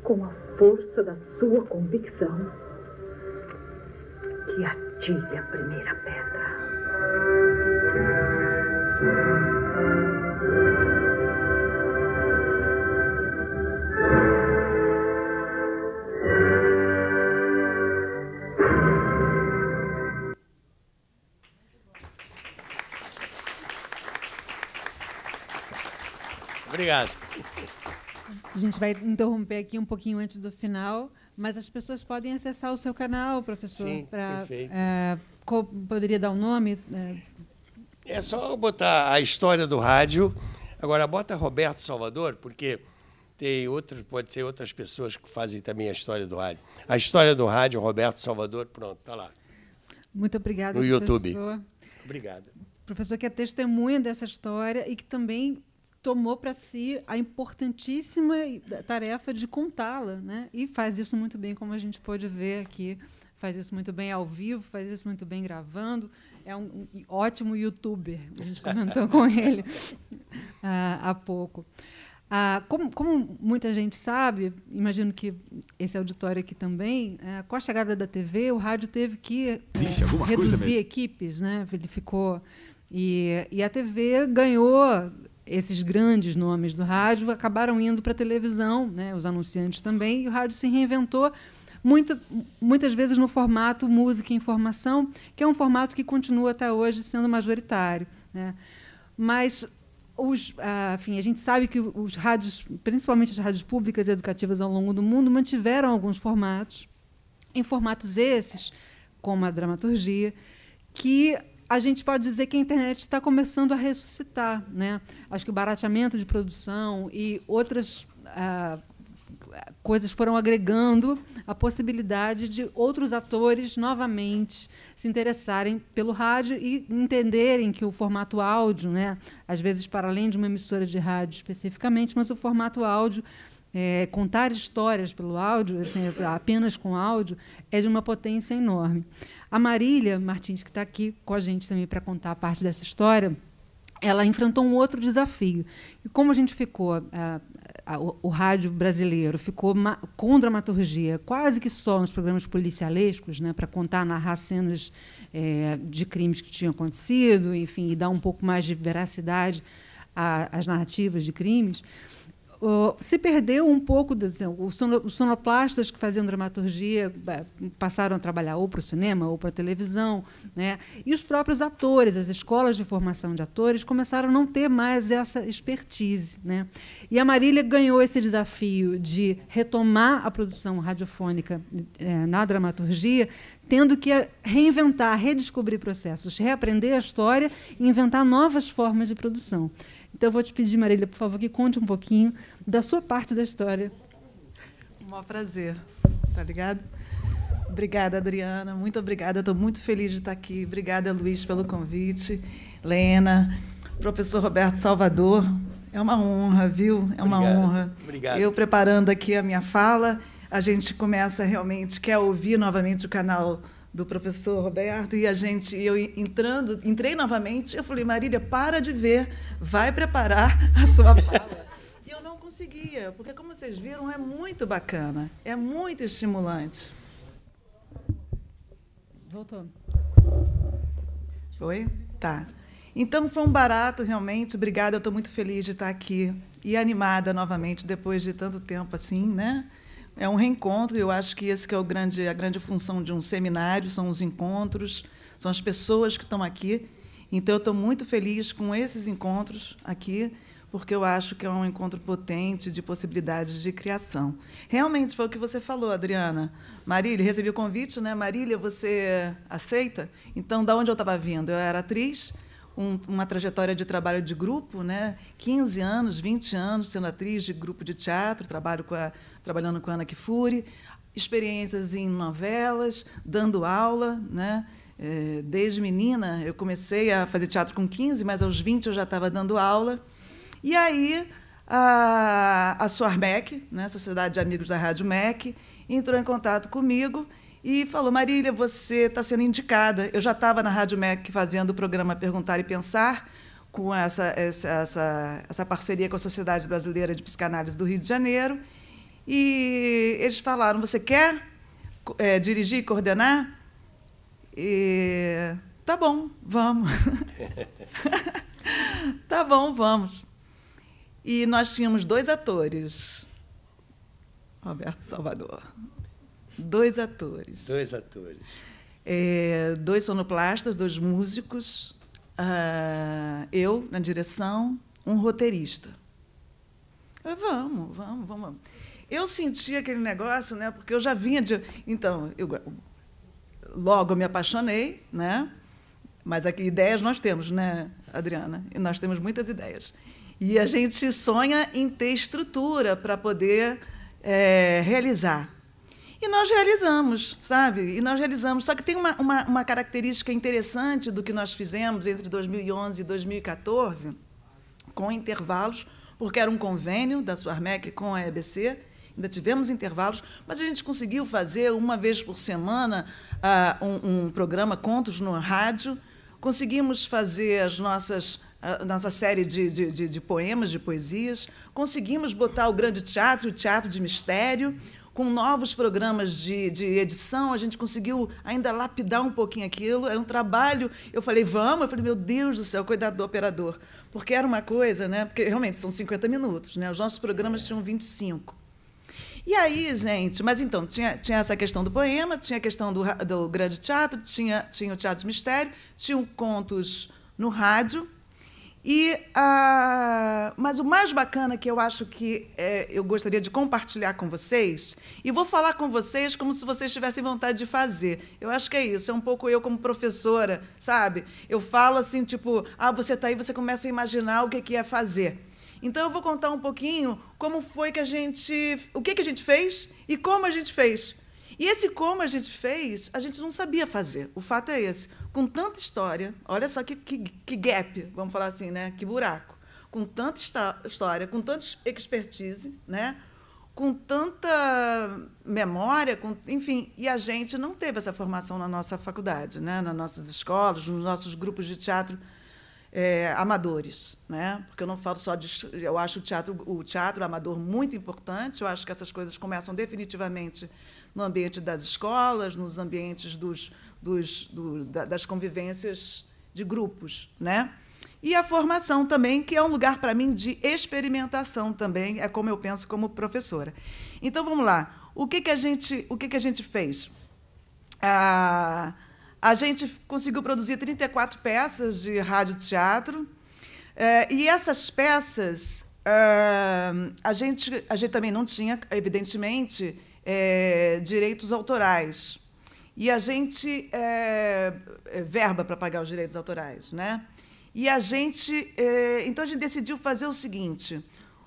com a força da sua convicção, que atire a primeira pedra. Obrigado. A gente vai interromper aqui um pouquinho antes do final, mas as pessoas podem acessar o seu canal, professor. Sim, pra, perfeito. É, poderia dar um nome? É, é só botar a história do rádio. Agora bota Roberto Salvador, porque tem outros, pode ser outras pessoas que fazem também a história do rádio. A história do rádio, Roberto Salvador, pronto, tá lá. Muito obrigada, no professor. YouTube. Obrigada. Professor que é testemunha dessa história e que também tomou para si a importantíssima tarefa de contá-la, né? E faz isso muito bem, como a gente pode ver aqui. Faz isso muito bem ao vivo, faz isso muito bem gravando, é um, um ótimo youtuber. A gente comentou com ele ah, há pouco. Ah, como, como, muita gente sabe, imagino que esse auditório aqui também, ah, com a chegada da TV, o rádio teve que é, reduzir equipes, né? Ele ficou e, e, a TV ganhou esses grandes nomes do rádio, acabaram indo para a televisão, né? Os anunciantes também, e o rádio se reinventou muito, muitas vezes no formato música e informação, que é um formato que continua até hoje sendo majoritário. Né? Mas os, ah, enfim, a gente sabe que os rádios, principalmente as rádios públicas e educativas ao longo do mundo, mantiveram alguns formatos. Em formatos esses, como a dramaturgia, que a gente pode dizer que a internet está começando a ressuscitar. Né? Acho que o barateamento de produção e outras. Ah, coisas foram agregando a possibilidade de outros atores novamente se interessarem pelo rádio e entenderem que o formato áudio, né, às vezes para além de uma emissora de rádio especificamente, mas o formato áudio é, contar histórias pelo áudio, assim, apenas com áudio, é de uma potência enorme. A Marília Martins, que está aqui com a gente também para contar parte dessa história, ela enfrentou um outro desafio. E como a gente ficou, ah, a, o, o, rádio brasileiro ficou com dramaturgia quase que só nos programas policialescos, né, para contar, narrar cenas é, de crimes que tinham acontecido, enfim, e dar um pouco mais de veracidade às narrativas de crimes se perdeu um pouco assim, os sonoplastas que faziam dramaturgia passaram a trabalhar ou para o cinema ou para a televisão né? e os próprios atores as escolas de formação de atores começaram a não ter mais essa expertise né? e a Marília ganhou esse desafio de retomar a produção radiofônica é, na dramaturgia tendo que é, reinventar redescobrir processos reaprender a história e inventar novas formas de produção então, eu vou te pedir, Marília, por favor, que conte um pouquinho da sua parte da história. Um maior prazer, tá ligado? Obrigada, Adriana. Muito obrigada. Estou muito feliz de estar aqui. Obrigada, Luiz, pelo convite. Lena, professor Roberto Salvador. É uma honra, viu? É uma Obrigado. honra. Obrigado. Eu preparando aqui a minha fala, a gente começa realmente, quer ouvir novamente o canal do professor Roberto e a gente eu entrando entrei novamente eu falei Marília para de ver vai preparar a sua fala e eu não conseguia porque como vocês viram é muito bacana é muito estimulante voltou foi tá então foi um barato realmente obrigada eu estou muito feliz de estar aqui e animada novamente depois de tanto tempo assim né é um reencontro, e eu acho que esse que é o grande, a grande função de um seminário, são os encontros, são as pessoas que estão aqui. Então, eu estou muito feliz com esses encontros aqui, porque eu acho que é um encontro potente de possibilidades de criação. Realmente foi o que você falou, Adriana. Marília, recebi o convite, né? Marília, você aceita? Então, da onde eu estava vindo? Eu era atriz, um, uma trajetória de trabalho de grupo, né? 15 anos, 20 anos sendo atriz de grupo de teatro, trabalho com a, trabalhando com a Ana Kifuri, experiências em novelas, dando aula, né? É, desde menina, eu comecei a fazer teatro com 15, mas aos 20 eu já estava dando aula. E aí a, a SOARMEC, né, Sociedade de Amigos da Rádio MEC, entrou em contato comigo e falou: Marília, você está sendo indicada. Eu já estava na Rádio MEC fazendo o programa Perguntar e Pensar, com essa, essa, essa, essa parceria com a Sociedade Brasileira de Psicanálise do Rio de Janeiro. E eles falaram: Você quer é, dirigir coordenar? e coordenar? tá bom, vamos. tá bom, vamos. E nós tínhamos dois atores. Roberto Salvador Dois atores. Dois atores. É, dois sonoplastas, dois músicos, uh, eu na direção, um roteirista. Eu, vamos, vamos, vamos. Eu senti aquele negócio, né? Porque eu já vinha de. Então, eu logo eu me apaixonei, né? Mas aqui, ideias nós temos, né, Adriana? E nós temos muitas ideias. E a gente sonha em ter estrutura para poder é, realizar. E nós realizamos, sabe? E nós realizamos. Só que tem uma, uma, uma característica interessante do que nós fizemos entre 2011 e 2014, com intervalos, porque era um convênio da Suarmec com a EBC, ainda tivemos intervalos, mas a gente conseguiu fazer uma vez por semana uh, um, um, programa Contos no Rádio, conseguimos fazer as nossas, nossa série de, de, de, de, poemas, de poesias, conseguimos botar o grande teatro, o teatro de mistério, com novos programas de, de edição, a gente conseguiu ainda lapidar um pouquinho aquilo. Era um trabalho. Eu falei, vamos. Eu falei, meu Deus do céu, cuidado do operador. Porque era uma coisa, né? Porque realmente são 50 minutos, né? Os nossos programas tinham 25. E aí, gente, mas então, tinha, tinha essa questão do poema, tinha a questão do, do grande teatro, tinha, tinha o teatro de mistério, tinham contos no rádio, e, ah, mas o mais bacana que eu acho que é, eu gostaria de compartilhar com vocês, e vou falar com vocês como se vocês tivessem vontade de fazer. Eu acho que é isso, é um pouco eu como professora, sabe? Eu falo assim, tipo, ah, você está aí, você começa a imaginar o que é fazer. Então eu vou contar um pouquinho como foi que a gente, o que, que a gente fez e como a gente fez e esse como a gente fez, a gente não sabia fazer. O fato é esse. Com tanta história, olha só que, que, que gap, vamos falar assim, né? que buraco. Com tanta história, com tanta expertise, né? com tanta memória, com, enfim, e a gente não teve essa formação na nossa faculdade, né? nas nossas escolas, nos nossos grupos de teatro é, amadores, né? Porque eu não falo só de, eu acho o teatro, o teatro amador muito importante. Eu acho que essas coisas começam definitivamente no ambiente das escolas, nos ambientes dos, dos, do, das convivências de grupos, né? E a formação também, que é um lugar para mim de experimentação também, é como eu penso como professora. Então vamos lá. O que, que a gente, o que, que a gente fez? Ah, a gente conseguiu produzir 34 peças de rádio teatro. Eh, e essas peças, ah, a, gente, a gente também não tinha, evidentemente, é, direitos autorais. E a gente. É, é verba para pagar os direitos autorais, né? E a gente. É, então a gente decidiu fazer o seguinte: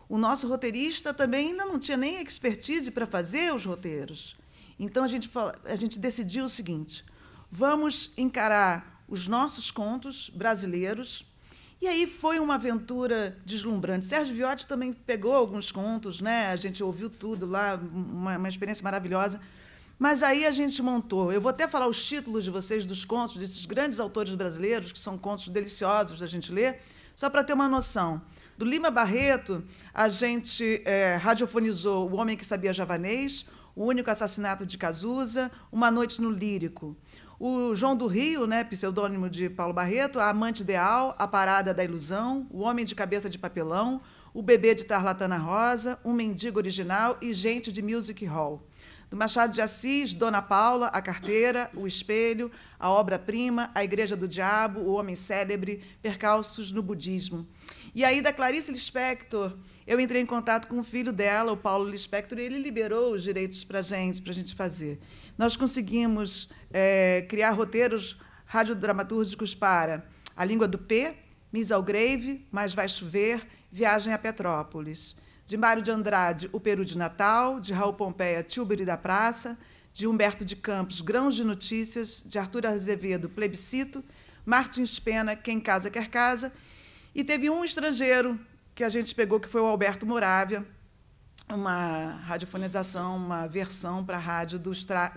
o nosso roteirista também ainda não tinha nem expertise para fazer os roteiros. Então a gente, a gente decidiu o seguinte: vamos encarar os nossos contos brasileiros e aí foi uma aventura deslumbrante. Sérgio Viotti também pegou alguns contos, né? A gente ouviu tudo lá, uma, uma, experiência maravilhosa. Mas aí a gente montou. Eu vou até falar os títulos de vocês dos contos desses grandes autores brasileiros, que são contos deliciosos da gente ler, só para ter uma noção. Do Lima Barreto, a gente é, radiofonizou O Homem que Sabia Javanês, O Único Assassinato de Cazuza, Uma Noite no Lírico. O João do Rio, né, pseudônimo de Paulo Barreto, a Amante Ideal, A Parada da Ilusão, O Homem de Cabeça de Papelão, O Bebê de Tarlatana Rosa, Um Mendigo Original e Gente de Music Hall. Do Machado de Assis, Dona Paula, A Carteira, O Espelho, A Obra-Prima, A Igreja do Diabo, O Homem Célebre, Percalços no Budismo. E aí, da Clarice Lispector, eu entrei em contato com o filho dela, o Paulo Lispector, e ele liberou os direitos para gente, para a gente fazer. Nós conseguimos é, criar roteiros radiodramatúrgicos para A Língua do P, Miss Grave, Mas Vai Chover, Viagem a Petrópolis. De Mário de Andrade, O Peru de Natal, de Raul Pompeia, Tilbury da Praça, de Humberto de Campos, Grãos de Notícias, de Arthur Azevedo, Plebiscito, Martins Pena, Quem Casa Quer Casa, e teve um estrangeiro que a gente pegou, que foi o Alberto Moravia, uma radiofonização, uma versão para a rádio do,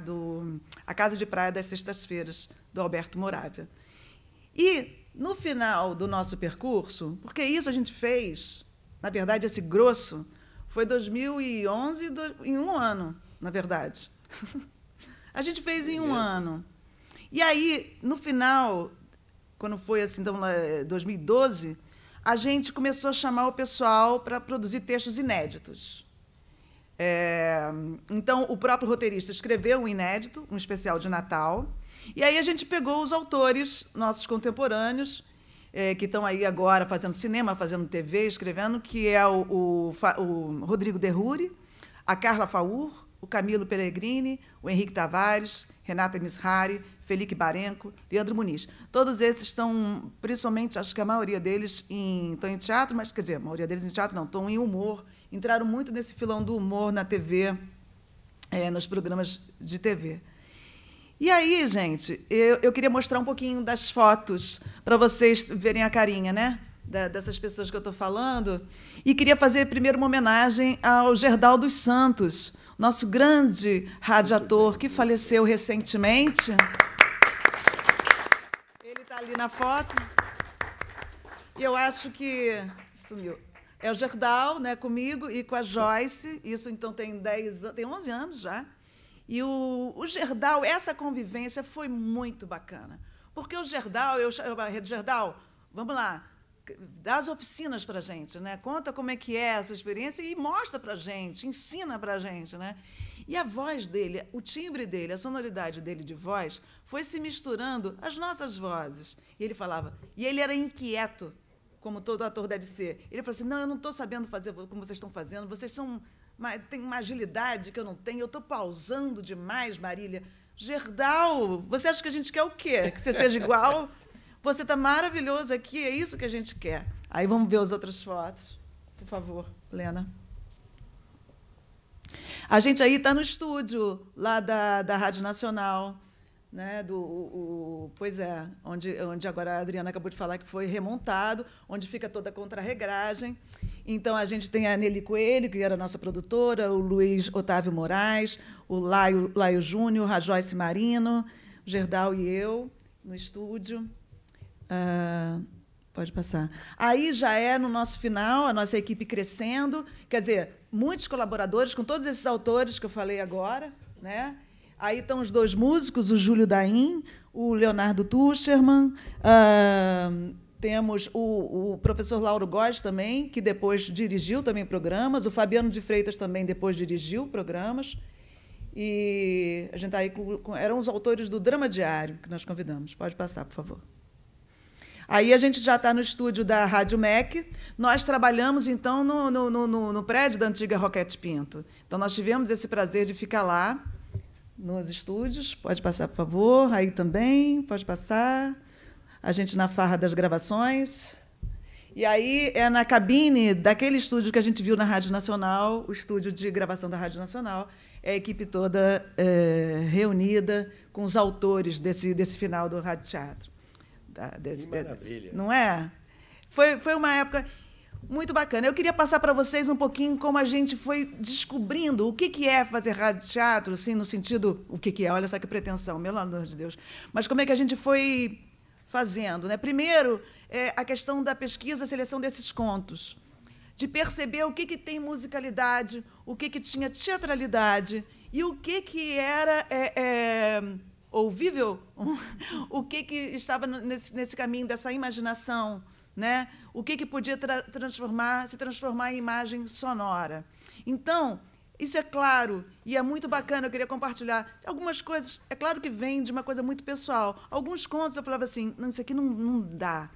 do, A Casa de Praia das Sextas-Feiras, do Alberto Moravia. E, no final do nosso percurso, porque isso a gente fez, na verdade, esse grosso, foi 2011, em um ano, na verdade. a gente fez em um ano. E aí, no final quando foi assim, então, 2012, eh, a gente começou a chamar o pessoal para produzir textos inéditos. É, então, o próprio roteirista escreveu um inédito, um especial de Natal, e aí a gente pegou os autores, nossos contemporâneos, é, que estão aí agora fazendo cinema, fazendo TV, escrevendo, que é o, o, o Rodrigo Derruri, a Carla Faur, o Camilo Pellegrini, o Henrique Tavares, Renata Mishari, Felipe Barenco, Leandro Muniz. Todos esses estão, principalmente, acho que a maioria deles em, estão em teatro, mas, quer dizer, a maioria deles em teatro não, estão em humor. Entraram muito nesse filão do humor na TV, é, nos programas de TV. E aí, gente, eu, eu queria mostrar um pouquinho das fotos para vocês verem a carinha, né? Da, dessas pessoas que eu estou falando. E queria fazer primeiro uma homenagem ao Gerdaldo Santos, nosso grande radioator que faleceu recentemente aqui na foto. E eu acho que. Sumiu. É o Gerdau, né, comigo e com a Joyce. Isso então tem 10 tem 11 anos já. E o, o Gerdau, essa convivência foi muito bacana. Porque o Gerdau, eu, eu Rede Gerdau, vamos lá, dá as oficinas para a gente, né? conta como é que é essa experiência e mostra para a gente, ensina para a gente. Né? E a voz dele, o timbre dele, a sonoridade dele de voz foi se misturando às nossas vozes. E ele falava, e ele era inquieto, como todo ator deve ser. Ele falou assim: não, eu não estou sabendo fazer como vocês estão fazendo, vocês são têm uma agilidade que eu não tenho, eu estou pausando demais, Marília. Gerdau, você acha que a gente quer o quê? Que você seja igual? Você está maravilhoso aqui, é isso que a gente quer. Aí vamos ver as outras fotos. Por favor, Lena. A gente aí está no estúdio lá da, da Rádio Nacional, né, do, o, o, pois é, onde, onde agora a Adriana acabou de falar que foi remontado, onde fica toda a contrarregragem. Então, a gente tem a Nelly Coelho, que era nossa produtora, o Luiz Otávio Moraes, o Laio, Laio Júnior, a Joyce Marino, o Gerdau e eu, no estúdio. Uh, pode passar. Aí já é no nosso final, a nossa equipe crescendo. Quer dizer, muitos colaboradores com todos esses autores que eu falei agora, né? Aí estão os dois músicos, o Júlio Daim, o Leonardo Tucherman, uh, temos o, o, professor Lauro Góes também, que depois dirigiu também programas, o Fabiano de Freitas também depois dirigiu programas. E a gente tá aí com, com, eram os autores do Drama Diário que nós convidamos. Pode passar, por favor. Aí a gente já está no estúdio da Rádio MEC. Nós trabalhamos, então, no, no, no, no prédio da antiga Roquete Pinto. Então, nós tivemos esse prazer de ficar lá, nos estúdios. Pode passar, por favor. Aí também, pode passar. A gente na farra das gravações. E aí é na cabine daquele estúdio que a gente viu na Rádio Nacional, o estúdio de gravação da Rádio Nacional, é a equipe toda é, reunida com os autores desse, desse final do Rádio Teatro. Da, desse, que maravilha. Não é? Foi, foi uma época muito bacana. Eu queria passar para vocês um pouquinho como a gente foi descobrindo o que, que é fazer rádio teatro, assim, no sentido. O que, que é? Olha só que pretensão, pelo amor de Deus. Mas como é que a gente foi fazendo? Né? Primeiro, é a questão da pesquisa, a seleção desses contos. De perceber o que, que tem musicalidade, o que, que tinha teatralidade e o que, que era. É, é ouvível, o que, que estava nesse, nesse caminho dessa imaginação, né? o que, que podia tra transformar, se transformar em imagem sonora. Então, isso é claro e é muito bacana, eu queria compartilhar. Algumas coisas, é claro que vem de uma coisa muito pessoal. Alguns contos eu falava assim, não, isso aqui não, não dá,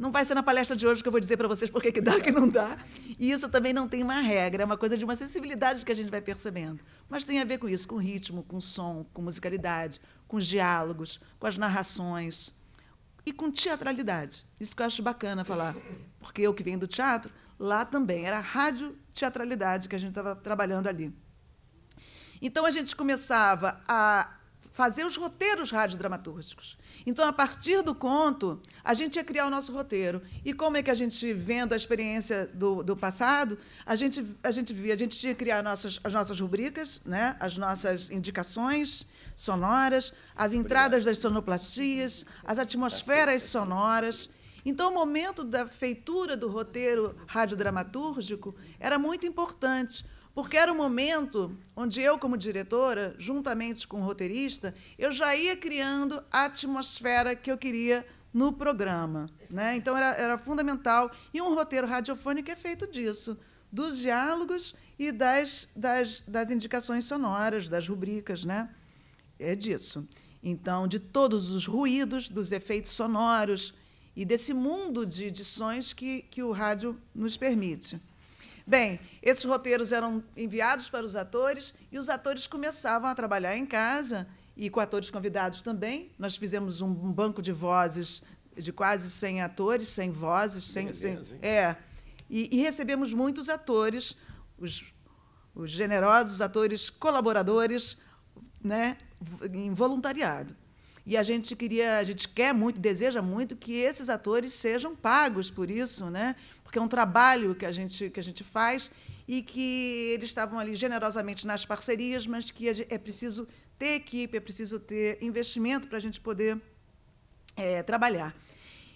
não vai ser na palestra de hoje que eu vou dizer para vocês por que dá, que não dá. E isso também não tem uma regra, é uma coisa de uma sensibilidade que a gente vai percebendo. Mas tem a ver com isso, com ritmo, com som, com musicalidade, com os diálogos, com as narrações e com teatralidade. Isso que eu acho bacana falar, porque eu que venho do teatro, lá também era rádio teatralidade que a gente estava trabalhando ali. Então a gente começava a fazer os roteiros radiodramatúrgicos. Então, a partir do conto, a gente ia criar o nosso roteiro. E como é que a gente, vendo a experiência do, do passado, a gente, a gente via, a gente tinha que criar nossas, as nossas rubricas, né? as nossas indicações sonoras, as entradas Obrigado. das sonoplastias, as atmosferas tá tá sonoras. Então, o momento da feitura do roteiro radiodramatúrgico era muito importante, porque era o momento onde eu, como diretora, juntamente com o roteirista, eu já ia criando a atmosfera que eu queria no programa. Né? Então, era, era fundamental. E um roteiro radiofônico é feito disso dos diálogos e das, das, das indicações sonoras, das rubricas. Né? É disso. Então, de todos os ruídos, dos efeitos sonoros e desse mundo de edições que, que o rádio nos permite. Bem, esses roteiros eram enviados para os atores e os atores começavam a trabalhar em casa e com atores convidados também. Nós fizemos um banco de vozes de quase 100 atores, 100 vozes, 100, 100 é. E, e recebemos muitos atores, os, os generosos atores colaboradores, né, em voluntariado. E a gente queria, a gente quer muito, deseja muito que esses atores sejam pagos por isso, né? porque é um trabalho que a gente, que a gente faz e que eles estavam ali generosamente nas parcerias, mas que é preciso ter equipe, é preciso ter investimento para a gente poder é, trabalhar.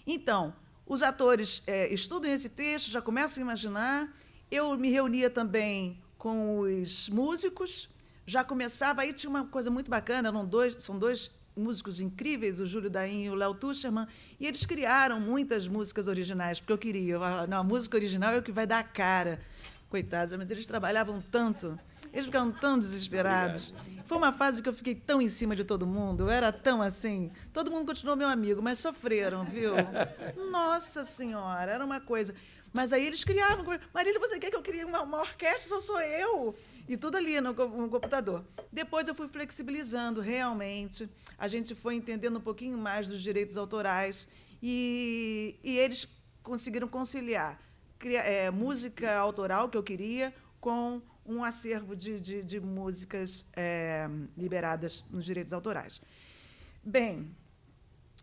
Então, os atores é, estudam esse texto, já começam a imaginar. Eu me reunia também com os músicos, já começava. Aí tinha uma coisa muito bacana: eram dois, são dois músicos incríveis, o Júlio Daim e o Léo Tucherman, e eles criaram muitas músicas originais, porque eu queria. Não, a música original é o que vai dar a cara. Coitados, mas eles trabalhavam tanto. Eles ficavam tão desesperados. Obrigado. Foi uma fase que eu fiquei tão em cima de todo mundo. Eu era tão assim. Todo mundo continuou meu amigo, mas sofreram, viu? Nossa Senhora, era uma coisa. Mas aí eles criavam. Marília, você quer que eu crie uma, uma orquestra? Só sou eu. E tudo ali no, no computador. Depois eu fui flexibilizando, realmente a gente foi entendendo um pouquinho mais dos direitos autorais e, e eles conseguiram conciliar cria, é, música autoral que eu queria com um acervo de, de, de músicas é, liberadas nos direitos autorais. Bem,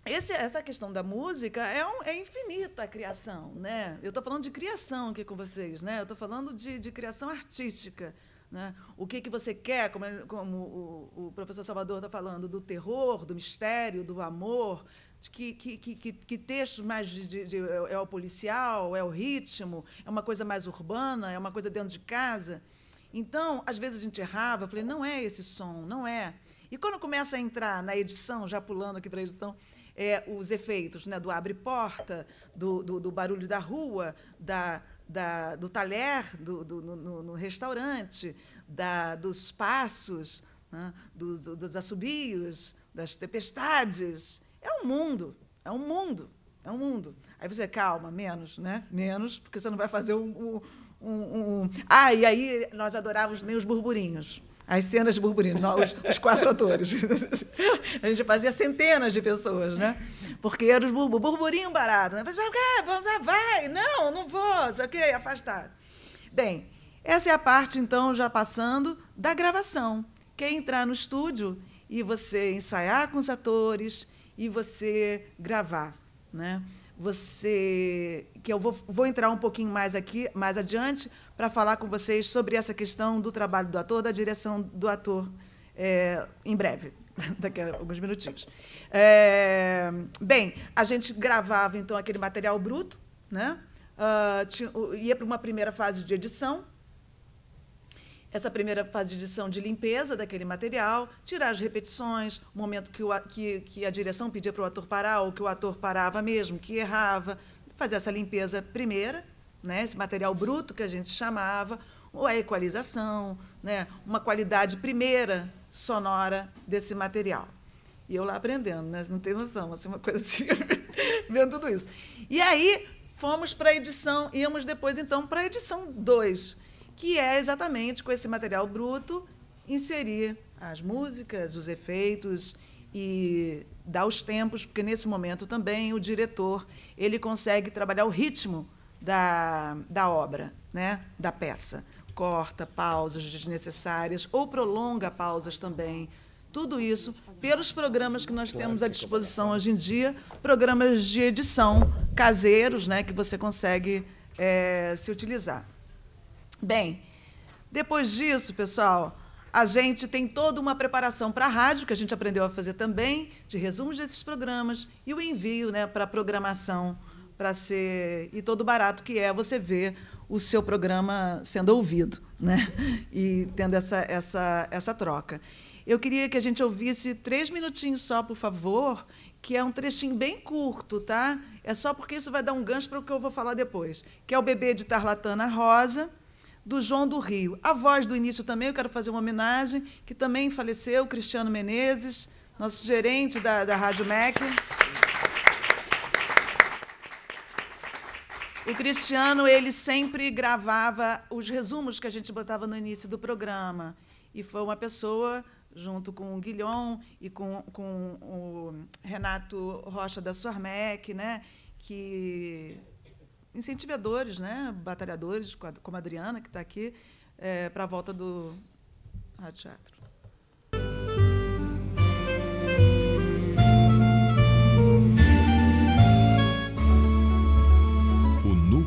esse, essa questão da música é, um, é infinita a criação, né? Eu estou falando de criação aqui com vocês, né? Eu estou falando de, de criação artística. Né? O que, que você quer, como, como o, o, professor Salvador está falando, do terror, do mistério, do amor? Que, que, que, que texto mais de, de, de, é o policial, é o ritmo, é uma coisa mais urbana, é uma coisa dentro de casa? Então, às vezes a gente errava, eu falei, não é esse som, não é. E quando começa a entrar na edição, já pulando aqui para a edição, é, os efeitos né, do abre-porta, do, do, do, barulho da rua, da, da, do talher do, do, no, no, restaurante, da, dos passos, né, dos, dos assobios, das tempestades. É um mundo, é um mundo, é um mundo. Aí você, calma, menos, né? Menos, porque você não vai fazer um. um, um, um... Ah, e aí nós adorávamos nem os burburinhos as cenas de burburinho, os, os quatro atores. A gente fazia centenas de pessoas, né? Porque era os burbur, burburinho barato. Né? Ah, vamos, lá, vai, não, não vou, sei o quê, afastado. Bem, essa é a parte, então, já passando, da gravação. Quer é entrar no estúdio e você ensaiar com os atores e você gravar, né? Você que eu vou, vou entrar um pouquinho mais aqui, mais adiante, para falar com vocês sobre essa questão do trabalho do ator, da direção do ator, é, em breve, daqui a alguns minutinhos. É, bem, a gente gravava então aquele material bruto, né? Uh, tinha, ia para uma primeira fase de edição. Essa primeira fase de edição de limpeza daquele material, tirar as repetições, o momento que, o, que, que a direção pedia para o ator parar, ou que o ator parava mesmo, que errava, fazer essa limpeza primeira né? esse material bruto que a gente chamava, ou a equalização, né? uma qualidade primeira sonora desse material. E eu lá aprendendo, né? não tem noção, assim, uma coisa assim, vendo tudo isso. E aí fomos para a edição, íamos depois então para a edição 2, que é exatamente com esse material bruto inserir as músicas, os efeitos e dar os tempos, porque nesse momento também o diretor ele consegue trabalhar o ritmo da, da obra, né? da peça. Corta pausas desnecessárias ou prolonga pausas também. Tudo isso pelos programas que nós temos à disposição hoje em dia, programas de edição caseiros, né, que você consegue é, se utilizar. Bem, depois disso, pessoal, a gente tem toda uma preparação para a rádio, que a gente aprendeu a fazer também, de resumos desses programas e o envio né, para a programação para ser e todo barato que é você ver o seu programa sendo ouvido, né? E tendo essa essa essa troca. Eu queria que a gente ouvisse três minutinhos só, por favor, que é um trechinho bem curto, tá? É só porque isso vai dar um gancho para o que eu vou falar depois, que é o bebê de Tarlatana Rosa, do João do Rio. A voz do início também, eu quero fazer uma homenagem, que também faleceu, Cristiano Menezes, nosso gerente da, da Rádio MEC. O Cristiano ele sempre gravava os resumos que a gente botava no início do programa. E foi uma pessoa, junto com o Guilhom e com, com o Renato Rocha da Suarmec, né, que incentivadores, né, batalhadores, como a Adriana, que está aqui, é, eh, para a volta do Rádio Teatro.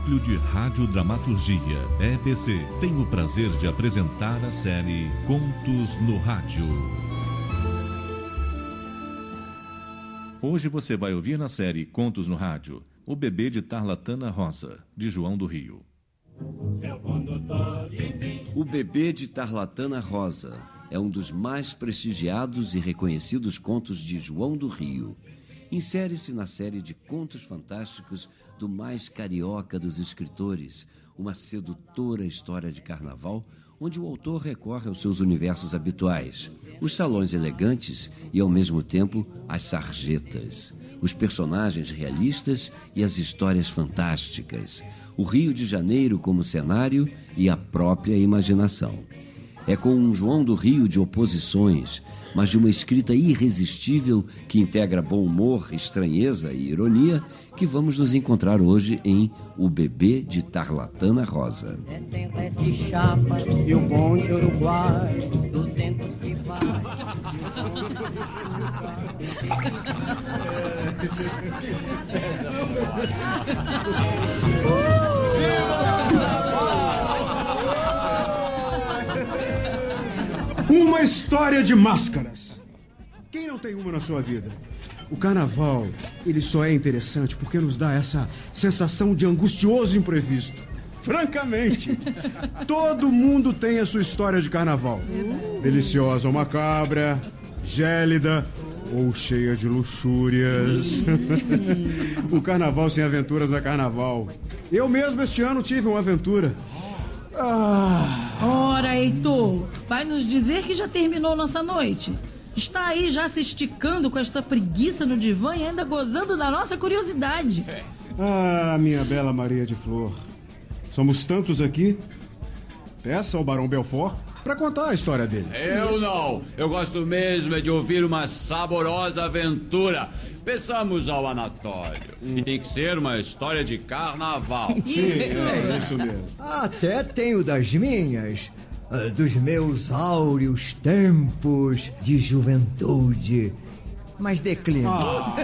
Núcleo de Rádio Dramaturgia, EBC, tem o prazer de apresentar a série Contos no Rádio. Hoje você vai ouvir na série Contos no Rádio O Bebê de Tarlatana Rosa, de João do Rio. O Bebê de Tarlatana Rosa é um dos mais prestigiados e reconhecidos contos de João do Rio insere-se na série de contos fantásticos do mais carioca dos escritores, uma sedutora história de carnaval onde o autor recorre aos seus universos habituais, os salões elegantes e, ao mesmo tempo, as sarjetas, os personagens realistas e as histórias fantásticas, o Rio de Janeiro como cenário e a própria imaginação. É com um João do Rio de oposições, mas de uma escrita irresistível que integra bom humor, estranheza e ironia, que vamos nos encontrar hoje em O Bebê de Tarlatana Rosa. É Uma história de máscaras. Quem não tem uma na sua vida? O carnaval, ele só é interessante porque nos dá essa sensação de angustioso imprevisto. Francamente, todo mundo tem a sua história de carnaval. Deliciosa ou macabra, gélida ou cheia de luxúrias. o carnaval sem aventuras é carnaval. Eu mesmo este ano tive uma aventura. Ah. Ora, Heitor, vai nos dizer que já terminou nossa noite? Está aí já se esticando com esta preguiça no divã e ainda gozando da nossa curiosidade. Ah, minha bela Maria de Flor. Somos tantos aqui. Peça ao Barão Belfort para contar a história dele. Eu não. Eu gosto mesmo é de ouvir uma saborosa aventura Peçamos ao Anatório. Hum. Tem que ser uma história de carnaval. Sim, isso. é isso mesmo. Até tenho das minhas ah, dos meus áureos tempos de juventude. Mas declino. Ah.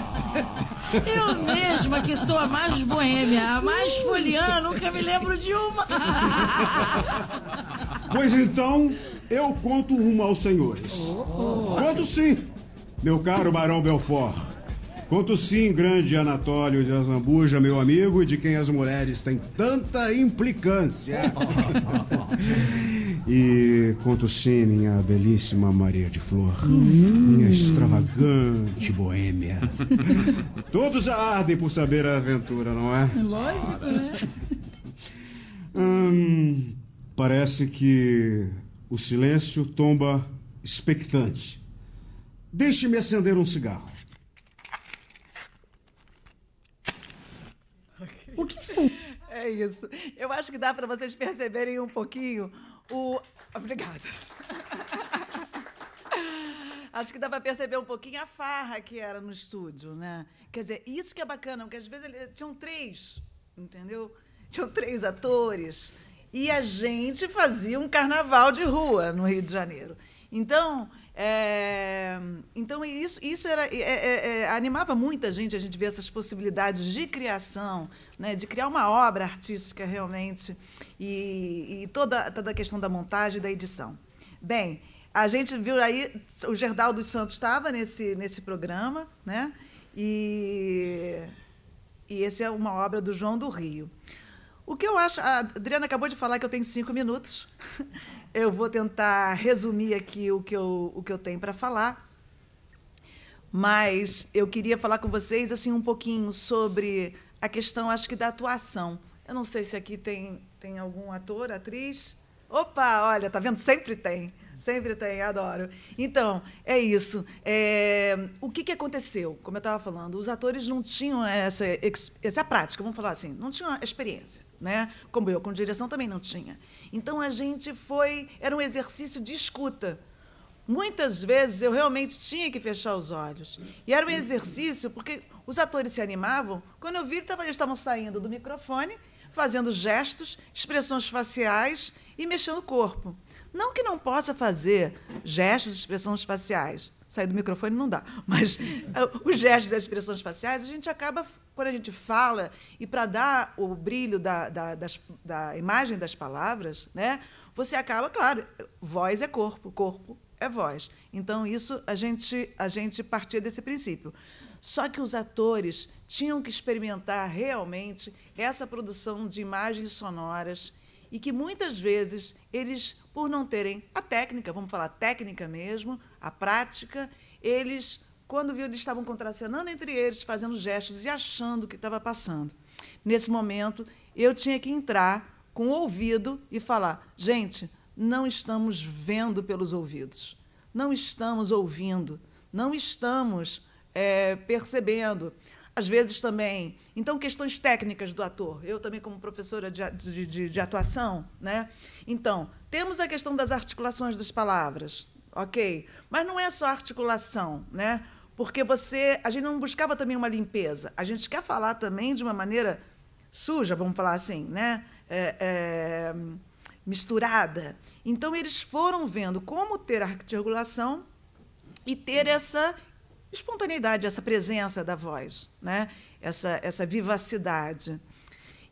Eu mesma, que sou a mais boêmia, a mais uh. foliana, nunca me lembro de uma. Pois então, eu conto uma aos senhores. Oh. oh. Conto sim, meu caro Barão Belfort. Conto sim, grande Anatório de Azambuja, meu amigo, e de quem as mulheres têm tanta implicância. e conto sim, minha belíssima Maria de Flor, minha hum. extravagante boêmia. Todos ardem por saber a aventura, não é? Lógico, né? Hum, parece que o silêncio tomba expectante. Deixe-me acender um cigarro. O que foi? É isso. Eu acho que dá para vocês perceberem um pouquinho o. Obrigada. acho que dá para perceber um pouquinho a farra que era no estúdio, né? Quer dizer, isso que é bacana, porque às vezes ele... tinham três, entendeu? Tinham três atores e a gente fazia um carnaval de rua no Rio de Janeiro. Então, é, então isso, isso era, é, é, é, animava muita gente a gente ver essas possibilidades de criação, né, de criar uma obra artística realmente e, e toda, toda a questão da montagem e da edição. Bem, a gente viu aí o Gerdal dos Santos estava nesse, nesse programa, né? E, e essa é uma obra do João do Rio. O que eu acho, a Adriana acabou de falar que eu tenho cinco minutos. Eu vou tentar resumir aqui o que eu, o que eu tenho para falar. Mas eu queria falar com vocês assim um pouquinho sobre a questão, acho que da atuação. Eu não sei se aqui tem, tem algum ator, atriz. Opa, olha, tá vendo? Sempre tem. Sempre tem, adoro. Então, é isso. É, o que, que aconteceu? Como eu estava falando, os atores não tinham essa, essa prática, vamos falar assim, não tinham experiência. Né? Como eu, com direção, também não tinha. Então, a gente foi... Era um exercício de escuta. Muitas vezes, eu realmente tinha que fechar os olhos. E era um exercício, porque os atores se animavam. Quando eu vi, eles estavam saindo do microfone fazendo gestos, expressões faciais e mexendo o corpo. Não que não possa fazer gestos, expressões faciais. Sair do microfone não dá. Mas ah, os gestos as expressões faciais, a gente acaba, quando a gente fala, e para dar o brilho da, da, das, da imagem das palavras, né, você acaba, claro, voz é corpo, corpo é voz. Então, isso a gente, a gente partia desse princípio. Só que os atores tinham que experimentar realmente essa produção de imagens sonoras e que muitas vezes eles, por não terem a técnica, vamos falar técnica mesmo, a prática, eles, quando viu, estavam contracenando entre eles, fazendo gestos e achando o que estava passando. Nesse momento, eu tinha que entrar com o ouvido e falar: gente, não estamos vendo pelos ouvidos, não estamos ouvindo, não estamos é, percebendo às vezes também. Então, questões técnicas do ator. Eu também, como professora de, de, de, de atuação, né? Então, temos a questão das articulações das palavras, ok? Mas não é só articulação, né? Porque você. A gente não buscava também uma limpeza. A gente quer falar também de uma maneira suja, vamos falar assim, né? É, é, misturada. Então, eles foram vendo como ter articulação e ter essa espontaneidade, essa presença da voz, né? essa, essa vivacidade.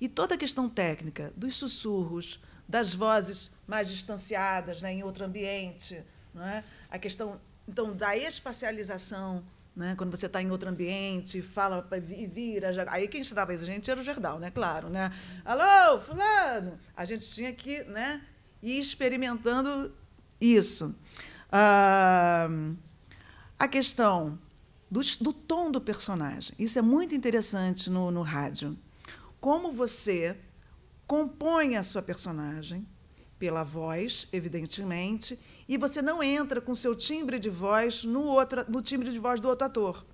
E toda a questão técnica dos sussurros, das vozes mais distanciadas né? em outro ambiente, né? a questão então da espacialização, né? quando você está em outro ambiente, fala e vira. Já... Aí quem estudava isso a gente era o Jardal, né? claro. Né? Alô, fulano! A gente tinha que né? ir experimentando isso. Ah, a questão do, do tom do personagem. Isso é muito interessante no, no rádio. Como você compõe a sua personagem pela voz, evidentemente, e você não entra com seu timbre de voz no, outro, no timbre de voz do outro ator.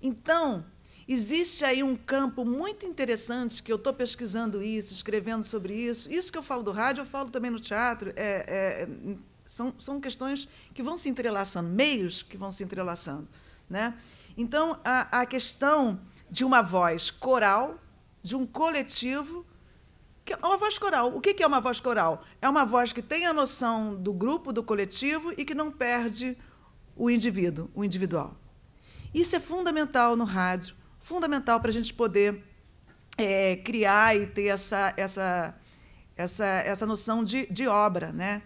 Então, existe aí um campo muito interessante que eu estou pesquisando isso, escrevendo sobre isso. Isso que eu falo do rádio, eu falo também no teatro. É, é, são, são questões que vão se entrelaçando, meios que vão se entrelaçando. Né? Então, a, a questão de uma voz coral, de um coletivo, que é uma voz coral. O que é uma voz coral? É uma voz que tem a noção do grupo, do coletivo e que não perde o indivíduo, o individual. Isso é fundamental no rádio, fundamental para a gente poder é, criar e ter essa, essa, essa, essa noção de, de obra. Né?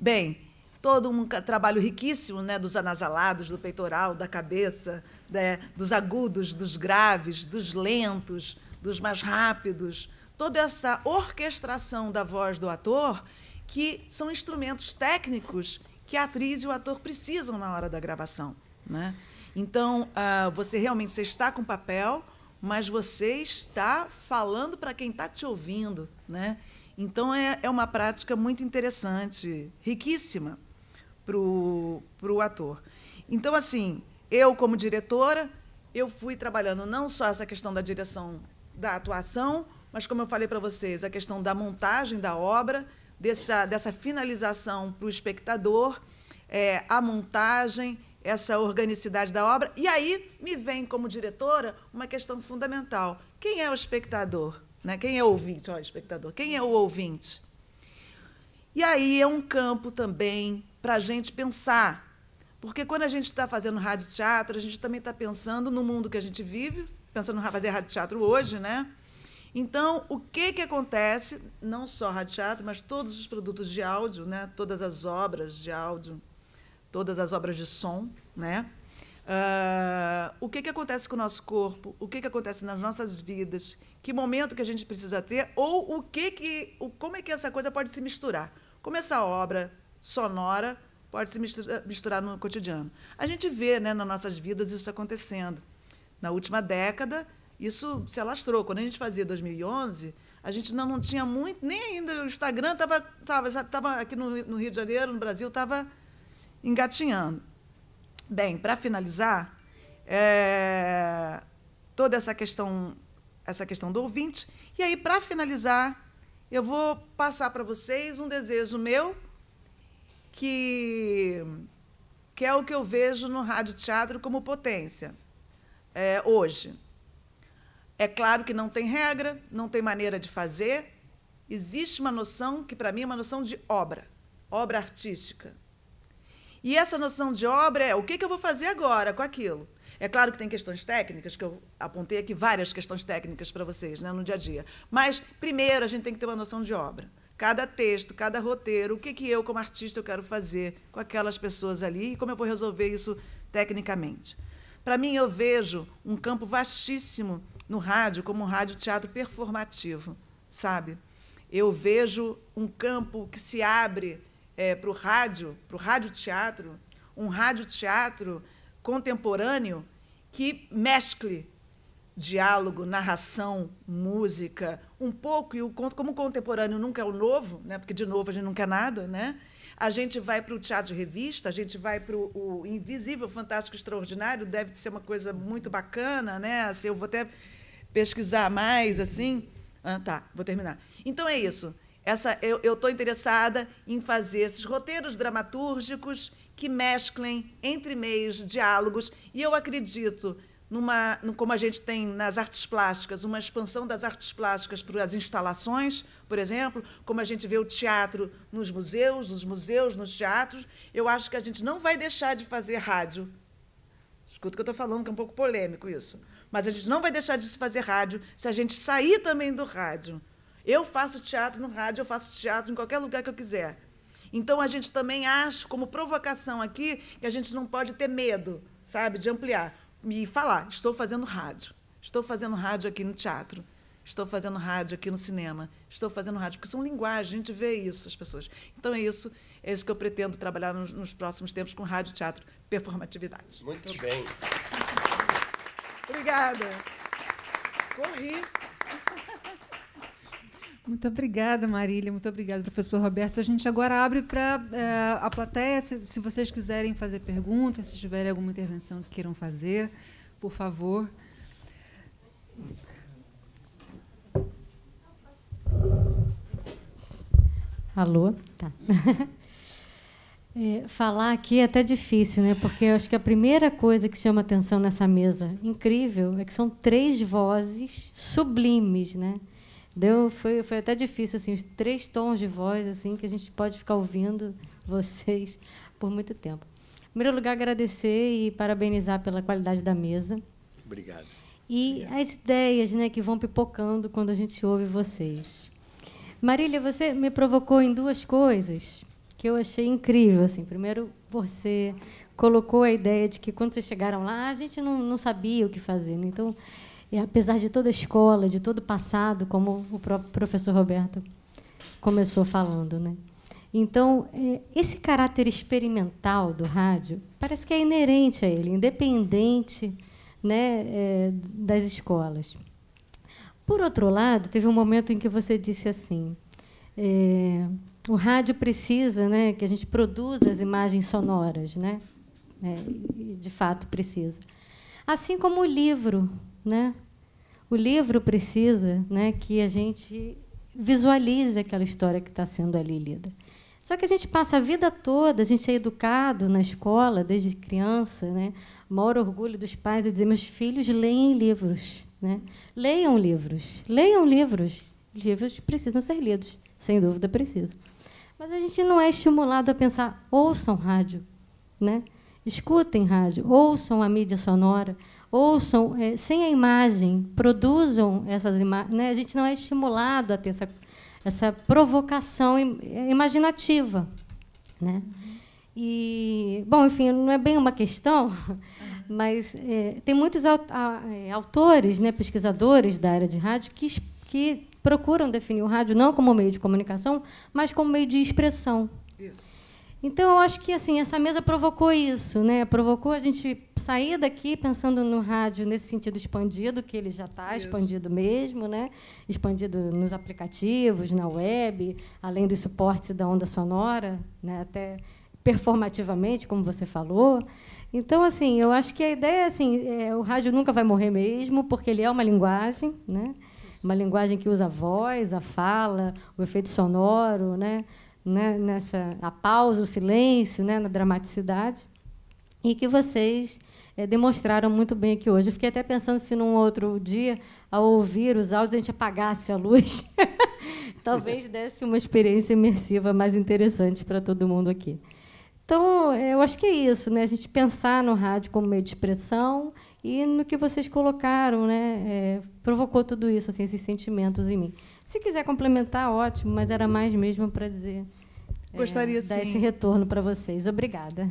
Bem, todo um trabalho riquíssimo né, dos anasalados, do peitoral, da cabeça, né, dos agudos, dos graves, dos lentos, dos mais rápidos, toda essa orquestração da voz do ator, que são instrumentos técnicos que a atriz e o ator precisam na hora da gravação. Né? Então, uh, você realmente você está com papel, mas você está falando para quem está te ouvindo. Né? Então, é, é uma prática muito interessante, riquíssima para o ator. Então, assim, eu, como diretora, eu fui trabalhando não só essa questão da direção da atuação, mas, como eu falei para vocês, a questão da montagem da obra, dessa, dessa finalização para o espectador, é, a montagem, essa organicidade da obra. E aí me vem, como diretora, uma questão fundamental: quem é o espectador? Né? Quem é o ouvinte? Olha, espectador, quem é o ouvinte? E aí é um campo também para a gente pensar. Porque quando a gente está fazendo rádio teatro, a gente também está pensando no mundo que a gente vive, pensando em fazer rádio teatro hoje, né? Então, o que, que acontece, não só rádio teatro, mas todos os produtos de áudio, né? todas as obras de áudio, todas as obras de som, né? Uh, o que, que acontece com o nosso corpo, o que, que acontece nas nossas vidas, que momento que a gente precisa ter, ou o que que, como é que essa coisa pode se misturar. Como essa obra sonora pode se misturar no cotidiano. A gente vê né, nas nossas vidas isso acontecendo. Na última década, isso se alastrou. Quando a gente fazia 2011, a gente não, não tinha muito, nem ainda o Instagram estava tava, tava aqui no, no Rio de Janeiro, no Brasil, estava engatinhando. Bem, para finalizar, é, toda essa questão, essa questão do ouvinte. E aí, para finalizar, eu vou passar para vocês um desejo meu que, que é o que eu vejo no rádio teatro como potência é, hoje. É claro que não tem regra, não tem maneira de fazer. Existe uma noção que, para mim, é uma noção de obra, obra artística. E essa noção de obra é o que, que eu vou fazer agora com aquilo. É claro que tem questões técnicas, que eu apontei aqui várias questões técnicas para vocês né, no dia a dia. Mas, primeiro, a gente tem que ter uma noção de obra cada texto, cada roteiro, o que, que eu, como artista, eu quero fazer com aquelas pessoas ali e como eu vou resolver isso tecnicamente. Para mim, eu vejo um campo vastíssimo no rádio como um rádio teatro performativo, sabe? Eu vejo um campo que se abre é, para o rádio, para o rádio teatro, um rádio teatro contemporâneo que mescle diálogo, narração, música, um pouco, e o, como o contemporâneo nunca é o novo, né? porque de novo a gente não quer nada, né? a gente vai para o teatro de revista, a gente vai para o Invisível, Fantástico Extraordinário, deve ser uma coisa muito bacana, né? Assim, eu vou até pesquisar mais, assim. Ah, tá, vou terminar. Então é isso. Essa, eu estou interessada em fazer esses roteiros dramatúrgicos que mesclem entre meios diálogos, e eu acredito numa, como a gente tem nas artes plásticas, uma expansão das artes plásticas para as instalações, por exemplo, como a gente vê o teatro nos museus, nos museus, nos teatros, eu acho que a gente não vai deixar de fazer rádio. Escuta o que eu estou falando, que é um pouco polêmico isso. Mas a gente não vai deixar de se fazer rádio se a gente sair também do rádio. Eu faço teatro no rádio, eu faço teatro em qualquer lugar que eu quiser. Então a gente também acha, como provocação aqui, que a gente não pode ter medo, sabe, de ampliar me falar: estou fazendo rádio, estou fazendo rádio aqui no teatro, estou fazendo rádio aqui no cinema, estou fazendo rádio, porque são linguagem, a gente vê isso, as pessoas. Então é isso, é isso que eu pretendo trabalhar nos, nos próximos tempos com rádio, teatro, performatividade. Muito bem. Obrigada. Corri. Muito obrigada, Marília. Muito obrigada, professor Roberto. A gente agora abre para eh, a plateia. Se, se, vocês quiserem fazer perguntas, se tiverem alguma intervenção que queiram fazer, por favor. Alô? Tá. É, falar aqui é até difícil, né? Porque eu acho que a primeira coisa que chama atenção nessa mesa incrível é que são três vozes sublimes, né? Deu, foi, foi até difícil, assim, os três tons de voz, assim, que a gente pode ficar ouvindo vocês por muito tempo. Em primeiro lugar, agradecer e parabenizar pela qualidade da mesa. Obrigado. E Obrigado. as ideias né, que vão pipocando quando a gente ouve vocês. Marília, você me provocou em duas coisas que eu achei incrível. Assim. Primeiro, você colocou a ideia de que quando vocês chegaram lá, a gente não, não sabia o que fazer. Né? Então, e apesar de toda a escola, de todo o passado, como o próprio professor Roberto começou falando, né? Então, é, esse caráter experimental do rádio parece que é inerente a ele, independente né, é, das escolas. Por outro lado, teve um momento em que você disse assim: é, o rádio precisa né, que a gente produza as imagens sonoras, né? É, de fato precisa. Assim como o livro né? O livro precisa, né, que a gente visualize aquela história que está sendo ali lida. Só que a gente passa a vida toda, a gente é educado na escola desde criança, né? O maior orgulho dos pais é dizer: meus filhos leem livros, né? Leiam livros, leiam livros. Livros precisam ser lidos, sem dúvida precisam. Mas a gente não é estimulado a pensar: ouçam rádio, né? Escutem rádio, ouçam a mídia sonora, ouçam é, sem a imagem, produzam essas imagens. Né? A gente não é estimulado a ter essa, essa provocação é, imaginativa. Né? E, bom, enfim, não é bem uma questão, mas é, tem muitos é, autores, né, pesquisadores da área de rádio, que, que procuram definir o rádio não como meio de comunicação, mas como meio de expressão. Isso. Então, eu acho que assim essa mesa provocou isso, né? provocou a gente sair daqui pensando no rádio nesse sentido expandido, que ele já está expandido mesmo, né? expandido nos aplicativos, na web, além dos suportes da onda sonora, né? até performativamente, como você falou. Então, assim, eu acho que a ideia assim, é assim, o rádio nunca vai morrer mesmo, porque ele é uma linguagem, né? uma linguagem que usa a voz, a fala, o efeito sonoro, né? né, nessa a pausa, o silêncio, né, na dramaticidade, e que vocês é, demonstraram muito bem aqui hoje. Eu fiquei até pensando se num outro dia, ao ouvir os áudios, a gente apagasse a luz, talvez desse uma experiência imersiva mais interessante para todo mundo aqui. Então, eh, eu acho que é isso, né? A gente pensar no rádio como meio de expressão e no que vocês colocaram, né? É, provocou tudo isso, assim, esses sentimentos em mim. Se quiser complementar, ótimo, mas era mais mesmo para dizer. É, Gostaria é, sim. Dar esse retorno para vocês. Obrigada.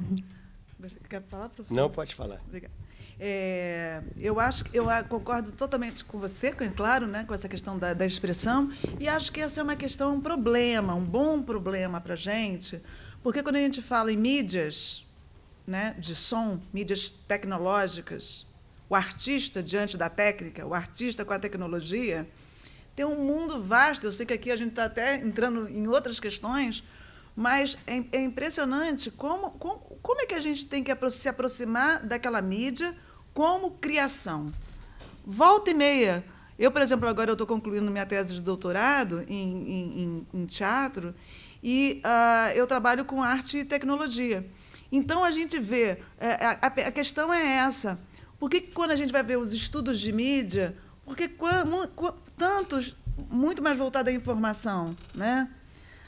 Quer falar, professor? Não, pode falar. Obrigada. É, eu acho eu concordo totalmente com você, claro, né, com essa questão da, da expressão, e acho que essa é uma questão, um problema, um bom problema para a gente, porque quando a gente fala em mídias né, de som, mídias tecnológicas, o artista diante da técnica, o artista com a tecnologia, tem um mundo vasto. Eu sei que aqui a gente está até entrando em outras questões, mas é, é impressionante como, como, como, é que a gente tem que se aproximar daquela mídia como criação. Volta e meia. Eu, por exemplo, agora estou concluindo minha tese de doutorado em, em, em teatro e uh, eu trabalho com arte e tecnologia. Então a gente vê, é, é, a, questão é essa. Por que, quando a gente vai ver os estudos de mídia, porque tantos, muito mais voltado à informação, né?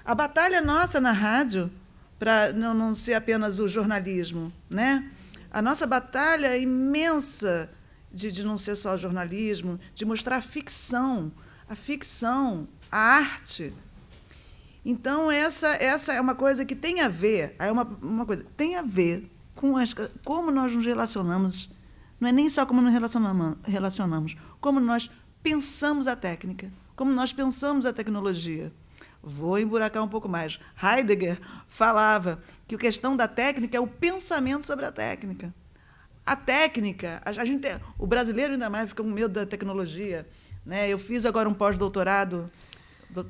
A batalha nossa na rádio, para não, não ser apenas o jornalismo, né? A nossa batalha é imensa de, de não ser só jornalismo, de mostrar a ficção, a ficção, a arte. Então, essa, essa é uma coisa que tem a ver, é uma, uma coisa, tem a ver com as, como nós nos relacionamos, não é nem só como nos relacionamos, relacionamos como nós pensamos a técnica, como nós pensamos a tecnologia. Vou emburacar um pouco mais. Heidegger falava que a questão da técnica é o pensamento sobre a técnica. A técnica, a gente, o brasileiro ainda mais fica com medo da tecnologia. Né? Eu fiz agora um pós-doutorado,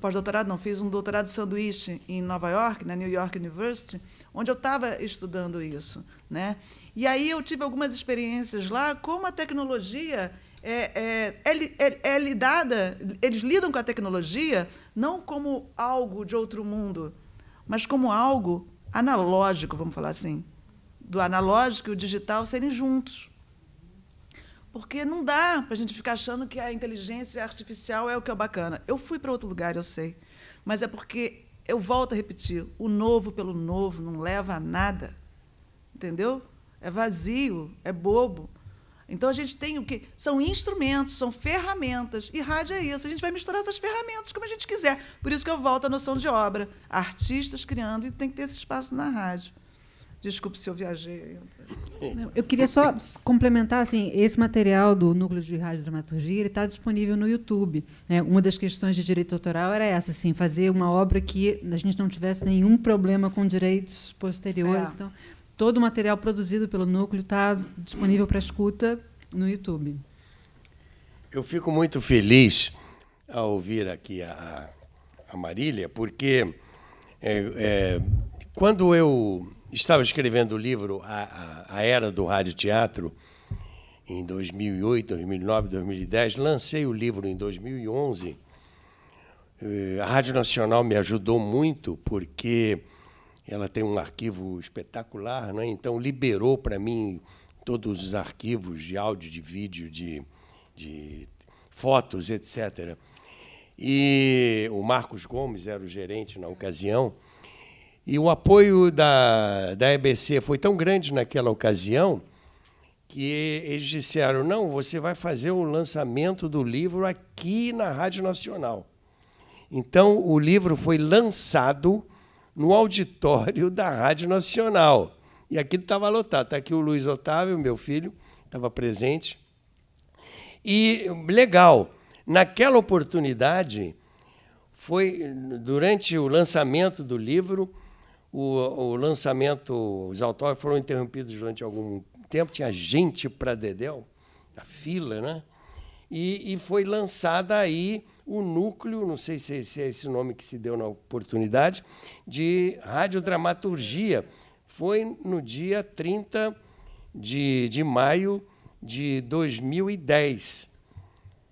pós-doutorado não, fiz um doutorado de sanduíche em Nova York, na New York University, onde eu estava estudando isso. Né? E aí eu tive algumas experiências lá, como a tecnologia é, é é, é, é, lidada, eles lidam com a tecnologia não como algo de outro mundo, mas como algo analógico, vamos falar assim. Do analógico e o digital serem juntos. Porque não dá para a gente ficar achando que a inteligência artificial é o que é bacana. Eu fui para outro lugar, eu sei. Mas é porque, eu volto a repetir, o novo pelo novo não leva a nada. Entendeu? É vazio, é bobo. Então a gente tem o que são instrumentos, são ferramentas e rádio é isso. A gente vai misturar essas ferramentas como a gente quiser. Por isso que eu volto à noção de obra, artistas criando e tem que ter esse espaço na rádio. Desculpe se eu viajei. Eu queria só complementar assim, esse material do núcleo de rádio dramaturgia está disponível no YouTube. Né? uma das questões de direito autoral era essa, assim, fazer uma obra que a gente não tivesse nenhum problema com direitos posteriores. É. Então Todo o material produzido pelo Núcleo está disponível para escuta no YouTube. Eu fico muito feliz ao ouvir aqui a, a Marília, porque é, é, quando eu estava escrevendo o livro a, a, a Era do Rádio Teatro, em 2008, 2009, 2010, lancei o livro em 2011. Eh, a Rádio Nacional me ajudou muito, porque ela tem um arquivo espetacular, né? então liberou para mim todos os arquivos de áudio, de vídeo, de, de fotos, etc. E o Marcos Gomes era o gerente na ocasião. E o apoio da, da EBC foi tão grande naquela ocasião que eles disseram: não, você vai fazer o lançamento do livro aqui na Rádio Nacional. Então, o livro foi lançado no auditório da Rádio Nacional. E aquilo estava lotado. Está aqui o Luiz Otávio, meu filho, estava presente. E legal, naquela oportunidade, foi durante o lançamento do livro, o, o lançamento, os autógrafos foram interrompidos durante algum tempo, tinha gente para Dedéu, a fila, né? E, e foi lançada aí o núcleo, não sei se, é esse nome que se deu na oportunidade, de radiodramaturgia. Foi no dia 30 de, de maio de 2010.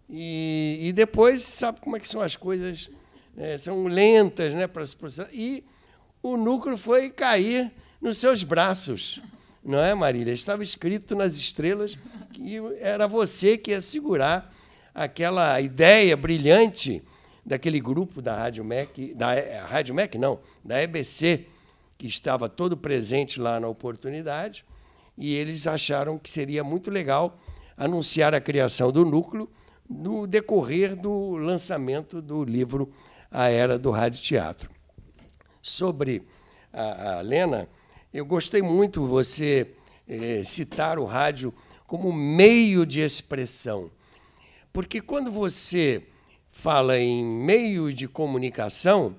E, e depois, sabe como é que são as coisas? É, são lentas né, para se processar. E o núcleo foi cair nos seus braços. Não é, Marília? Estava escrito nas estrelas que era você que ia segurar aquela ideia brilhante daquele grupo da Rádio MEC, da é, Rádio MEC não, da EBC, que estava todo presente lá na oportunidade, e eles acharam que seria muito legal anunciar a criação do núcleo no decorrer do lançamento do livro A Era do Rádio Teatro. Sobre a, a Lena, eu gostei muito você eh, citar o rádio como meio de expressão. Porque quando você fala em meio de comunicação,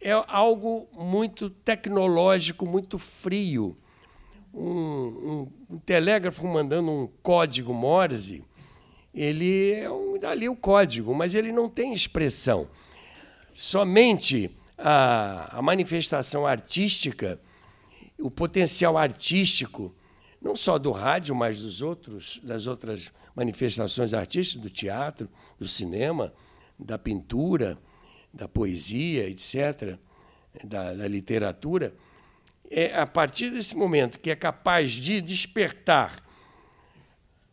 é algo muito tecnológico, muito frio. Um, um, um telégrafo mandando um código Morse, ele é um, ali o código, mas ele não tem expressão. Somente a, a manifestação artística, o potencial artístico, não só do rádio, mas dos outros, das outras manifestações artísticas do teatro, do cinema, da pintura, da poesia, etc., da, da literatura, é a partir desse momento que é capaz de despertar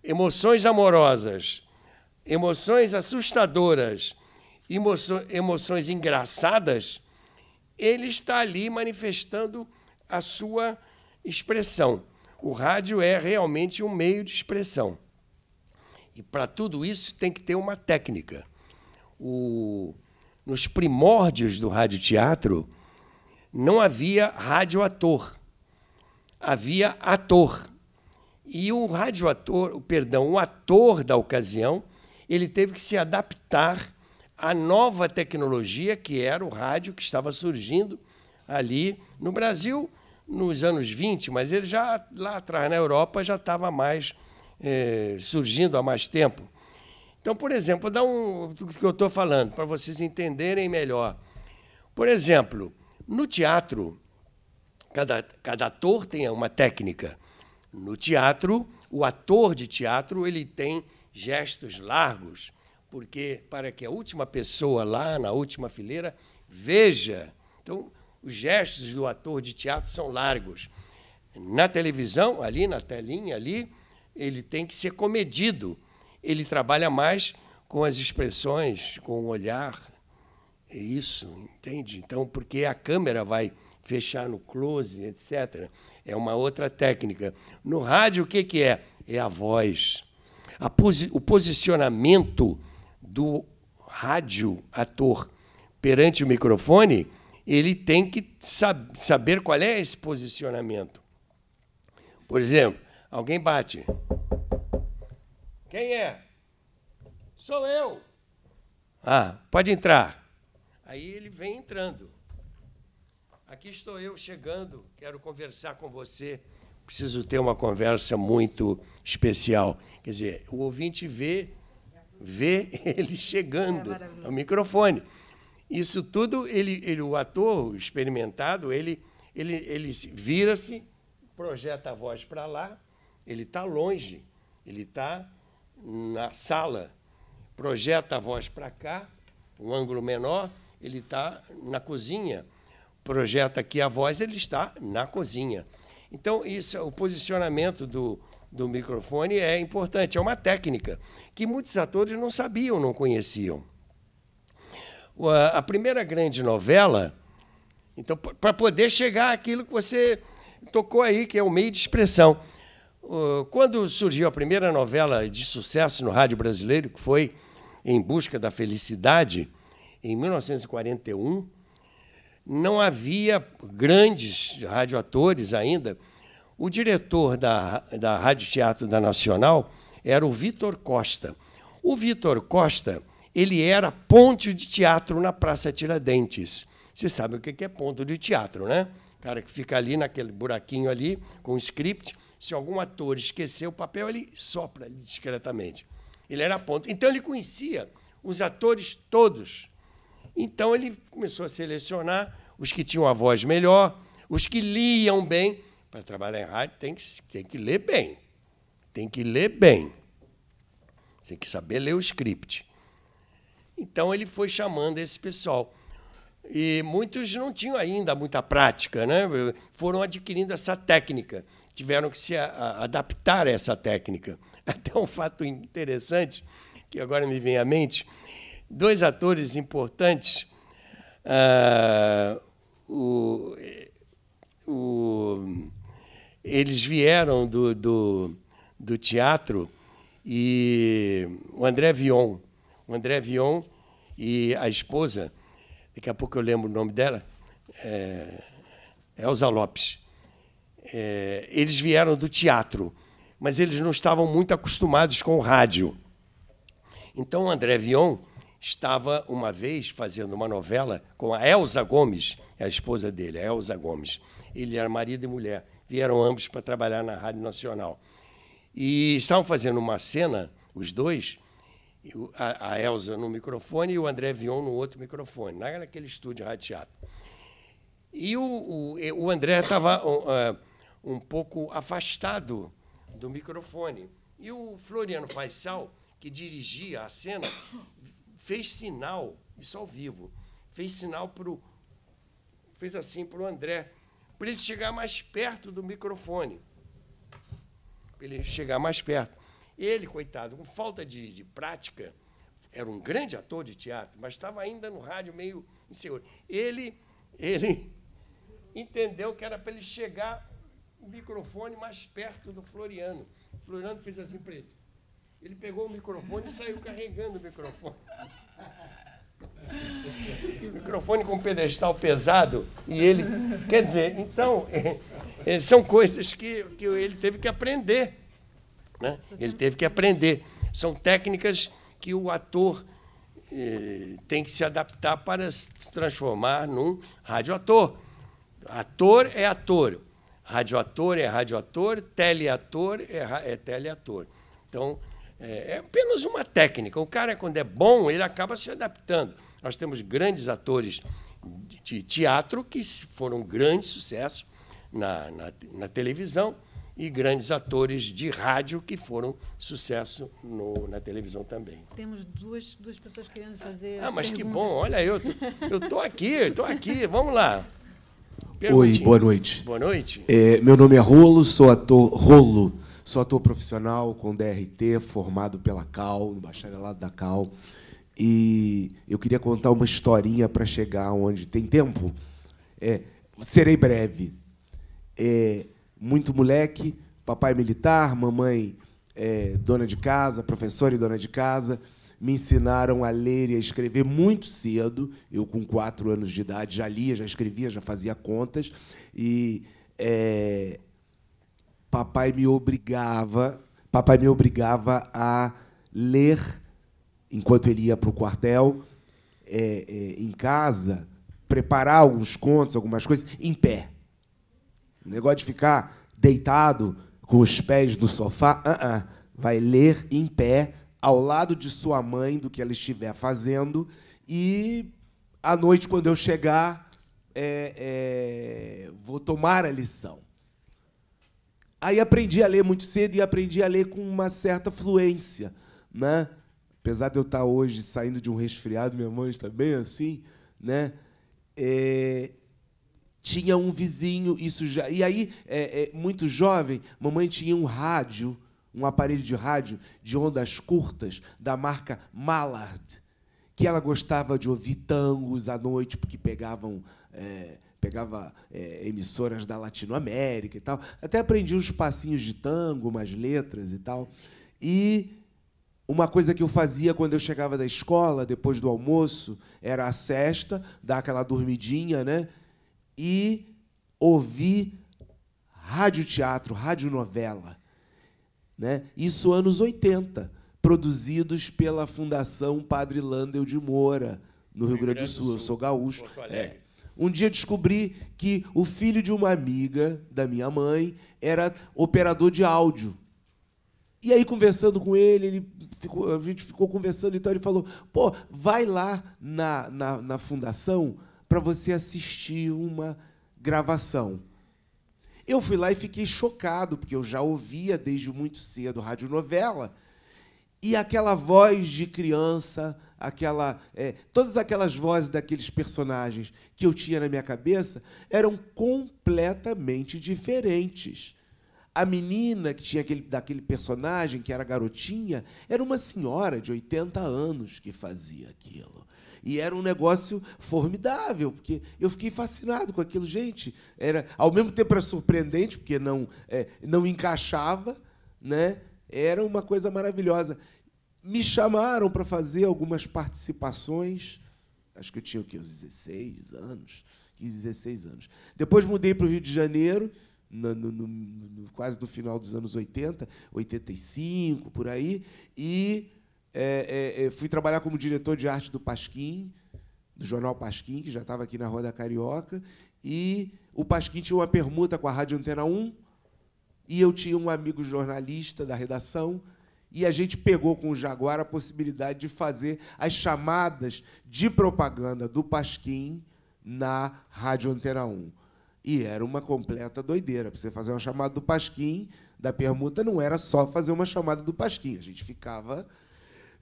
emoções amorosas, emoções assustadoras, emoções engraçadas, ele está ali manifestando a sua expressão. O rádio é realmente um meio de expressão. E para tudo isso tem que ter uma técnica. O, nos primórdios do radioteatro, não havia radioator, havia ator. E o radioator, perdão, o ator da ocasião, ele teve que se adaptar à nova tecnologia que era o rádio que estava surgindo ali no Brasil nos anos 20, mas ele já lá atrás na Europa já estava mais é, surgindo há mais tempo. Então, por exemplo, vou dar um do que eu estou falando para vocês entenderem melhor. Por exemplo, no teatro, cada, cada ator tem uma técnica. No teatro, o ator de teatro ele tem gestos largos, porque para que a última pessoa lá na última fileira veja. Então, os gestos do ator de teatro são largos. Na televisão, ali na telinha ali, ele tem que ser comedido. Ele trabalha mais com as expressões, com o olhar. É isso, entende? Então, porque a câmera vai fechar no close, etc. É uma outra técnica. No rádio, o que, é? É a voz. A posi o posicionamento do rádio ator perante o microfone, ele tem que sab saber qual é esse posicionamento. Por exemplo, Alguém bate. Quem é? Sou eu. Ah, pode entrar. Aí ele vem entrando. Aqui estou eu chegando, quero conversar com você. Preciso ter uma conversa muito especial. Quer dizer, o ouvinte vê, vê ele chegando é ao microfone. Isso tudo, ele, ele, o ator experimentado, ele, ele, ele vira-se, projeta a voz para lá, ele está longe, ele está na sala. Projeta a voz para cá, um ângulo menor, ele está na cozinha. Projeta aqui a voz, ele está na cozinha. Então, isso, o posicionamento do, do microfone é importante, é uma técnica que muitos atores não sabiam, não conheciam. A primeira grande novela, então, para poder chegar àquilo que você tocou aí, que é o meio de expressão. Quando surgiu a primeira novela de sucesso no rádio brasileiro, que foi Em Busca da Felicidade, em 1941, não havia grandes radioatores ainda. O diretor da, da Rádio Teatro da Nacional era o Vitor Costa. O Vitor Costa ele era ponte de teatro na Praça Tiradentes. Você sabe o que é ponto de teatro, né? O cara que fica ali naquele buraquinho ali com o script se algum ator esqueceu o papel, ele sopra discretamente. Ele era ponto. Então ele conhecia os atores todos. Então ele começou a selecionar os que tinham a voz melhor, os que liam bem. Para trabalhar em rádio tem que, tem que ler bem. Tem que ler bem. Tem que saber ler o script. Então ele foi chamando esse pessoal. E muitos não tinham ainda muita prática, né? foram adquirindo essa técnica tiveram que se adaptar a essa técnica. Até um fato interessante, que agora me vem à mente, dois atores importantes, ah, o, o, eles vieram do, do, do, teatro e o André Vion, o André Vion e a esposa, daqui a pouco eu lembro o nome dela, é, Elza Lopes é, eles vieram do teatro, mas eles não estavam muito acostumados com o rádio. Então, André Vion estava uma vez fazendo uma novela com a Elza Gomes, é a esposa dele, a Elza Gomes. Ele era marido e mulher. Vieram ambos para trabalhar na Rádio Nacional. E estavam fazendo uma cena, os dois, a, Elza no microfone e o André Vion no outro microfone, naquele estúdio Rádio Teatro. E o, o, o André estava. Uh, ah, um pouco afastado do microfone. E o Floriano Faisal, que dirigia a cena, fez sinal, isso ao vivo, fez sinal para o. fez assim para o André, para ele chegar mais perto do microfone. Para ele chegar mais perto. Ele, coitado, com falta de, de prática, era um grande ator de teatro, mas estava ainda no rádio meio inseguro. Ele, ele entendeu que era para ele chegar o microfone mais perto do Floriano. O Floriano fez assim para ele. Ele pegou o microfone e saiu carregando o microfone. microfone com pedestal pesado e ele. Quer dizer, então, é, são coisas que, que ele teve que aprender. Né? Ele teve que aprender. São técnicas que o ator eh, tem que se adaptar para se transformar num radioator. Ator é ator radioator é radioator, teleator é, é teleator. Então, é, é apenas uma técnica. O cara, quando é bom, ele acaba se adaptando. Nós temos grandes atores de teatro que foram um grande sucesso na, na, na, televisão e grandes atores de rádio que foram sucesso no, na televisão também. Temos duas, duas pessoas querendo fazer. Ah, mas perguntas. que bom! Olha, eu tô, eu tô aqui, estou tô aqui. Vamos lá. Oi, boa noite. Boa noite. É, meu nome é Rolo, sou ator Rolo. Sou ator profissional com DRT, formado pela Cal, no bacharelado da Cal. E eu queria contar uma historinha para chegar onde tem tempo. É, serei breve. É, muito moleque, papai militar, mamãe é, dona de casa, professora e dona de casa me ensinaram a ler e a escrever muito cedo. Eu, com quatro anos de idade, já lia, já escrevia, já fazia contas. E é, papai me obrigava, papai me obrigava a ler enquanto ele ia para o quartel, é, é, em casa, preparar alguns contos, algumas coisas, em pé. O negócio de ficar deitado com os pés no sofá, uh -uh, vai ler em pé ao lado de sua mãe do que ela estiver fazendo e à noite quando eu chegar é, é, vou tomar a lição. Aí aprendi a ler muito cedo e aprendi a ler com uma certa fluência, né? Apesar de eu estar hoje saindo de um resfriado, minha mãe está bem assim, né? É, tinha um vizinho, isso já. E aí, é, é, muito jovem, mamãe tinha um rádio um aparelho de rádio de ondas curtas da marca Mallard, que ela gostava de ouvir tangos à noite, porque pegavam. É, pegava é, emissoras da Latinoamérica e tal. Até aprendi uns passinhos de tango, umas letras e tal. E uma coisa que eu fazia quando eu chegava da escola, depois do almoço, era a sesta, dar aquela dormidinha, né? E ouvir rádio teatro, rádio novela. Né? Isso anos 80, produzidos pela Fundação Padre Landel de Moura, no Rio, Rio Grande do Sul. Sul. Eu sou gaúcho. É. Um dia descobri que o filho de uma amiga da minha mãe era operador de áudio. E aí, conversando com ele, ele ficou, a gente ficou conversando, e então ele falou: pô, vai lá na, na, na fundação para você assistir uma gravação. Eu fui lá e fiquei chocado, porque eu já ouvia desde muito cedo Novela E aquela voz de criança, aquela, é, todas aquelas vozes daqueles personagens que eu tinha na minha cabeça eram completamente diferentes. A menina que tinha aquele, daquele personagem, que era garotinha, era uma senhora de 80 anos que fazia aquilo. E era um negócio formidável, porque eu fiquei fascinado com aquilo. Gente, era ao mesmo tempo era surpreendente, porque não, é, não encaixava, né? era uma coisa maravilhosa. Me chamaram para fazer algumas participações, acho que eu tinha o quê, uns 16 anos, 15, 16 anos. Depois mudei para o Rio de Janeiro, no, no, no, quase no final dos anos 80, 85, por aí, e é, é, é, fui trabalhar como diretor de arte do Pasquim, do jornal Pasquim, que já estava aqui na Rua da Carioca, e o Pasquim tinha uma permuta com a Rádio Antena 1, e eu tinha um amigo jornalista da redação, e a gente pegou com o Jaguar a possibilidade de fazer as chamadas de propaganda do Pasquim na Rádio Antena 1. E era uma completa doideira. Para você fazer uma chamada do Pasquim, da permuta, não era só fazer uma chamada do Pasquim. A gente ficava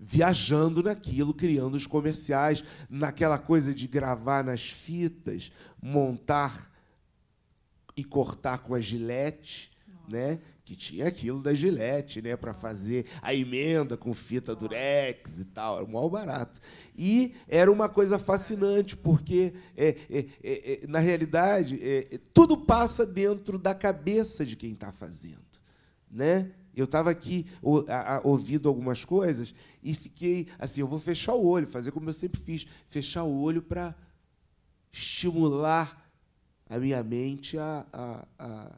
viajando naquilo, criando os comerciais, naquela coisa de gravar nas fitas, montar e cortar com a gilete, Nossa. né? Que tinha aquilo da gilete, né? Para fazer a emenda com fita durex e tal, era mal barato. E era uma coisa fascinante, porque, é, é, é, é na realidade, é, é, tudo passa dentro da cabeça de quem está fazendo, né? Eu estava aqui ou, a, a, ouvindo algumas coisas e fiquei assim: eu vou fechar o olho, fazer como eu sempre fiz, fechar o olho para estimular a minha mente a, a, a,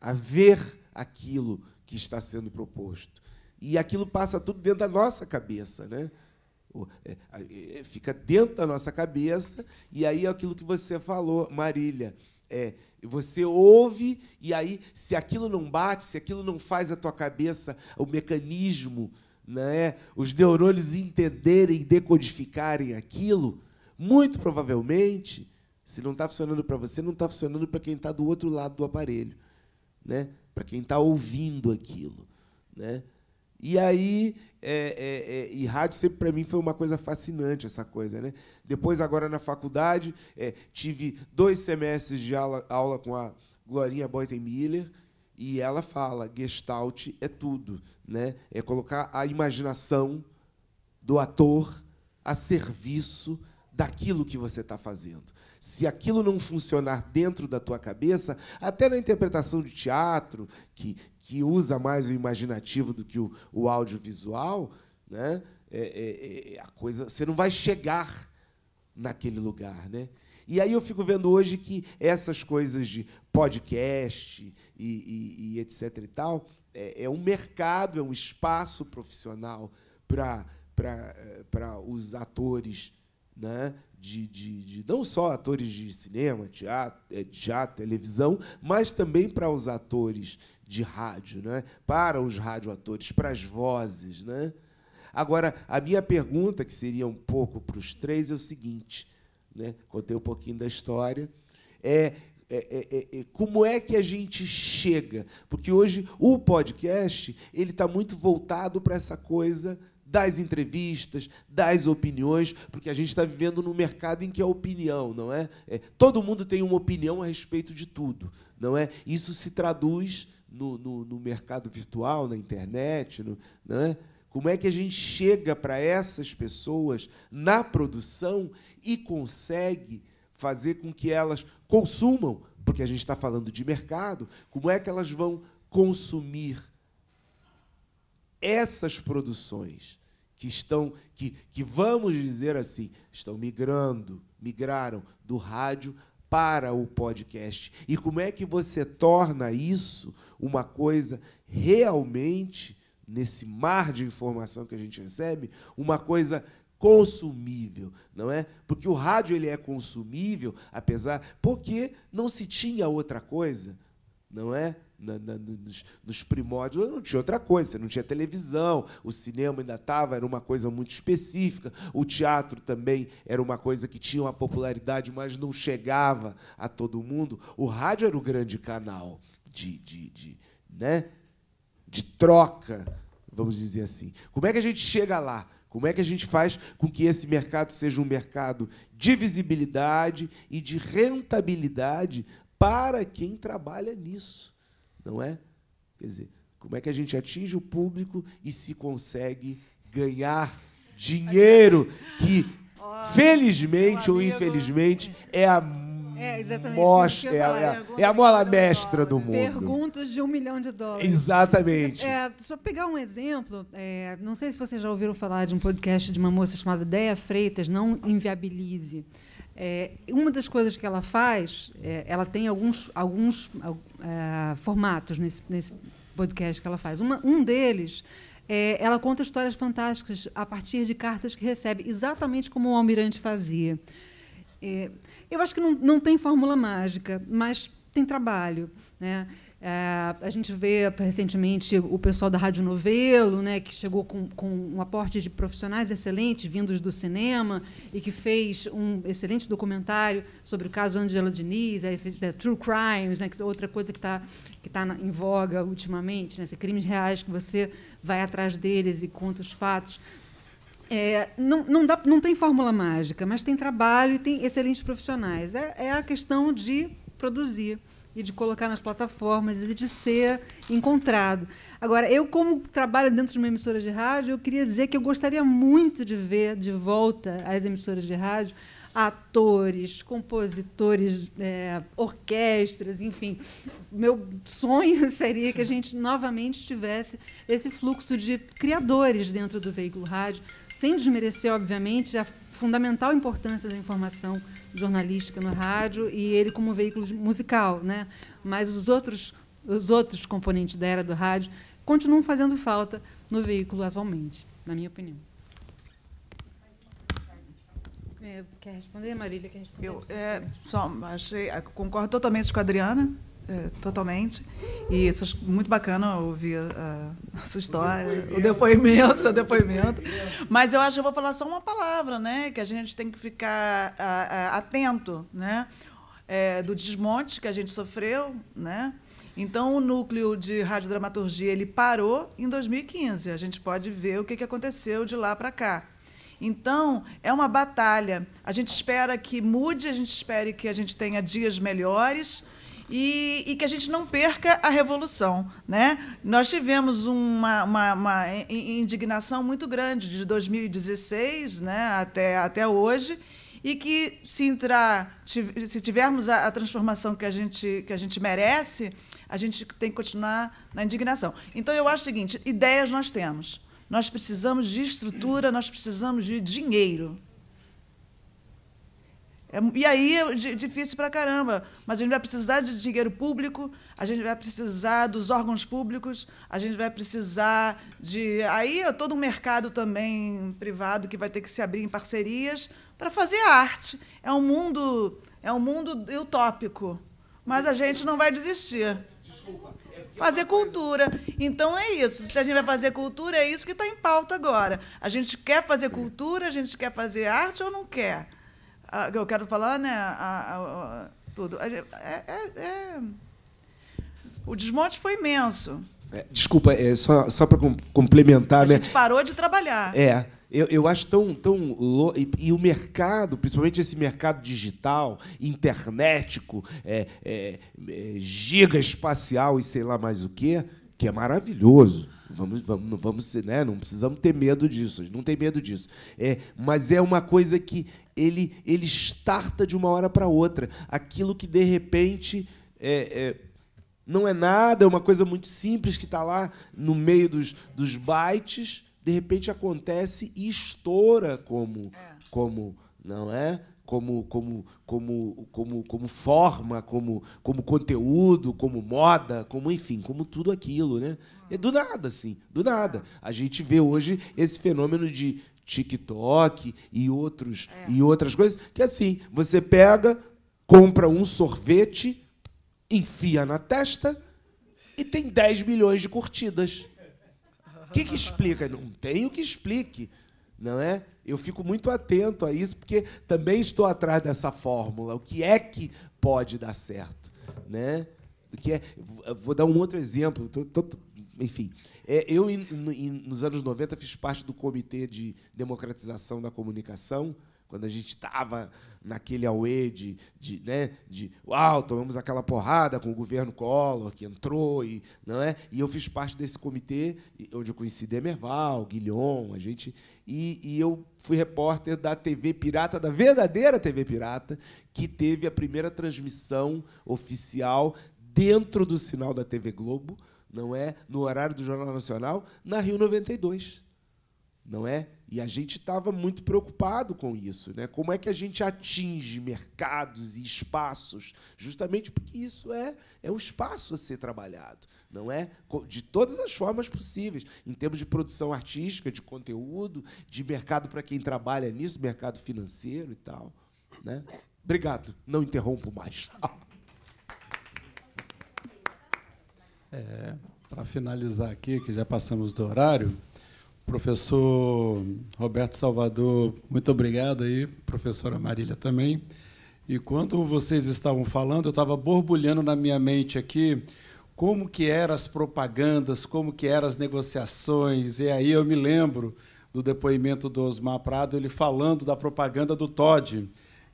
a, ver aquilo que está sendo proposto. E aquilo passa tudo dentro da nossa cabeça, né? É, é, é, fica dentro da nossa cabeça, e aí é aquilo que você falou, Marília, é você ouve e aí, se aquilo não bate, se aquilo não faz a tua cabeça, o mecanismo, né, os neurônios entenderem, decodificarem aquilo, muito provavelmente, se não está funcionando para você, não está funcionando para quem está do outro lado do aparelho, né? Para quem está ouvindo aquilo, né? E aí, é, é, é, e rádio sempre para mim foi uma coisa fascinante, essa coisa. Né? Depois, agora na faculdade, é, tive dois semestres de aula, aula com a Glorinha Miller e ela fala: Gestalt é tudo. Né? É colocar a imaginação do ator a serviço daquilo que você está fazendo se aquilo não funcionar dentro da tua cabeça, até na interpretação de teatro, que, que usa mais o imaginativo do que o, o audiovisual, né? É, é, é, a coisa, você não vai chegar naquele lugar, né? E aí eu fico vendo hoje que essas coisas de podcast e, e, e etc e tal é, é, um mercado, é um espaço profissional para para eh, os atores, né? de, de, de, não só atores de cinema, teatro, é, teatro televisão, mas também para os atores de rádio, né? para os radioatores, para as vozes. Né? Agora, a minha pergunta, que seria um pouco para os três, é o seguinte: né? contei um pouquinho da história. É, é, é, é, é como é que a gente chega? Porque hoje o podcast ele está muito voltado para essa coisa das entrevistas, das opiniões, porque a gente está vivendo num mercado em que a é opinião, não é? é? Todo mundo tem uma opinião a respeito de tudo, não é? Isso se traduz no, no, no mercado virtual, na internet, no, não é? Como é que a gente chega para essas pessoas na produção e consegue fazer com que elas consumam, porque a gente está falando de mercado, como é que elas vão consumir essas produções? que estão, que, que vamos dizer assim, estão migrando, migraram do rádio para o podcast. E como é que você torna isso uma coisa realmente, nesse mar de informação que a gente recebe, uma coisa consumível, não é? Porque o rádio ele é consumível, apesar porque não se tinha outra coisa, não é? na, na, nos, nos, primórdios, não tinha outra coisa, não tinha televisão, o cinema ainda estava, era uma coisa muito específica, o teatro também era uma coisa que tinha uma popularidade, mas não chegava a todo mundo. O rádio era o grande canal de, de, de né? de troca, vamos dizer assim. Como é que a gente chega lá? Como é que a gente faz com que esse mercado seja um mercado de visibilidade e de rentabilidade para quem trabalha nisso? não é? Quer dizer, como é que a gente atinge o público e se consegue ganhar dinheiro que felizmente ou infelizmente é a é, Mostra, é, é, é, a mola mestra do mundo. Perguntas de um milhão de dólares. Exatamente. É, só pegar um exemplo, é, não sei se vocês já ouviram falar de um podcast de uma moça chamada Deia Freitas, Não Inviabilize. É, uma das coisas que ela faz, é, ela tem alguns, alguns, é, formatos nesse, nesse podcast que ela faz. Uma, um deles é, ela conta histórias fantásticas a partir de cartas que recebe, exatamente como o Almirante fazia. É, eu acho que não, não tem fórmula mágica, mas tem trabalho. Né? É, a gente vê recentemente o pessoal da Rádio Novelo, né, que chegou com, com um aporte de profissionais excelentes vindos do cinema e que fez um excelente documentário sobre o caso Angela Diniz, é, é, True Crimes, né, é outra coisa que está que tá em voga ultimamente, né, crimes reais que você vai atrás deles e conta os fatos. É, não, não, dá, não tem fórmula mágica, mas tem trabalho e tem excelentes profissionais. É, é a questão de produzir e de colocar nas plataformas e de ser encontrado. Agora, eu, como trabalho dentro de uma emissora de rádio, eu queria dizer que eu gostaria muito de ver de volta as emissoras de rádio atores, compositores, é, orquestras, enfim. Meu sonho seria que a gente novamente tivesse esse fluxo de criadores dentro do veículo rádio, sem desmerecer, obviamente, a fundamental importância da informação jornalística no rádio e ele como veículo musical, né? Mas os outros os outros componentes da era do rádio continuam fazendo falta no veículo atualmente, na minha opinião. É, quer responder, Marília? Quer responder? Eu, é, só, achei, concordo totalmente com a Adriana. É, totalmente. E isso é muito bacana ouvir a, a sua história, o depoimento, o seu depoimento. Mas eu acho que eu vou falar só uma palavra, né? Que a gente tem que ficar a, a, atento, né? É, do desmonte que a gente sofreu, né? Então, o núcleo de radiodramaturgia ele parou em 2015. A gente pode ver o que, que aconteceu de lá para cá. Então, é uma batalha. A gente espera que mude, a gente espera que a gente tenha dias melhores, e, e que a gente não perca a revolução. Né? Nós tivemos uma, uma, uma indignação muito grande de 2016 né, até, até hoje e que se entrar, se tivermos a, a, transformação que a gente que a gente merece, a gente tem que continuar na indignação. Então eu acho o seguinte, ideias nós temos. Nós precisamos de estrutura, nós precisamos de dinheiro. É, e aí é difícil para caramba. Mas a gente vai precisar de dinheiro público, a gente vai precisar dos órgãos públicos, a gente vai precisar de. Aí é todo um mercado também privado que vai ter que se abrir em parcerias para fazer arte. É um mundo. É um mundo utópico. Mas a gente não vai desistir. Desculpa é é fazer cultura. Então é isso. Se a gente vai fazer cultura, é isso que está em pauta agora. A gente quer fazer cultura, a gente quer fazer arte ou não quer? a, ah, eu quero falar, né? A, a, tudo. É, é, é, é... O desmonte foi imenso. É, desculpa, é, só, só para complementar. A né? gente parou de trabalhar. É. Eu, eu acho tão. tão e, e, o mercado, principalmente esse mercado digital, internetico, é, é, é, gigaespacial e sei lá mais o quê, que é maravilhoso. Vamos, vamos, vamos, né? Não precisamos ter medo disso. Não tem medo disso. É, mas é uma coisa que ele, ele estarta de uma hora para outra. Aquilo que, de repente, é, é, não é nada, é uma coisa muito simples que está lá no meio dos, dos bytes, de repente acontece e estoura como, é. como não é? como, como, como, como, como forma, como, como conteúdo, como moda, como enfim, como tudo aquilo, né? É do nada, assim, do nada. A gente vê hoje esse fenômeno de TikTok e outros é. e outras coisas que assim você pega, compra um sorvete, enfia na testa e tem 10 milhões de curtidas. O que, que explica? Não tem o que explique, não é? Eu fico muito atento a isso, porque também estou atrás dessa fórmula. O que é que pode dar certo? Né? O que é, vou dar um outro exemplo. enfim, é, eu, nos anos 90, fiz parte do Comitê de Democratização da Comunicação, quando a gente estava naquele auê de, de, né, de uau, tomamos aquela porrada com o governo Collor, que entrou, e, não é? e eu fiz parte desse comitê, onde eu conheci Demerval, Guilhom, a gente. E, e eu fui repórter da TV Pirata, da verdadeira TV Pirata, que teve a primeira transmissão oficial dentro do sinal da TV Globo, não é? No horário do Jornal Nacional, na Rio 92. Não é? E a gente estava muito preocupado com isso, né? Como é que a gente atinge mercados e espaços, justamente porque isso é é o espaço a ser trabalhado, não é? De todas as formas possíveis, em termos de produção artística, de conteúdo, de mercado para quem trabalha nisso, mercado financeiro e tal, né? Obrigado, não interrompo mais. É, para finalizar aqui, que já passamos do horário. Professor Roberto Salvador, muito obrigado aí, professora Marília também. E quando vocês estavam falando, eu estava borbulhando na minha mente aqui como que eram as propagandas, como que eram as negociações. E aí eu me lembro do depoimento do Osmar Prado, ele falando da propaganda do Todd,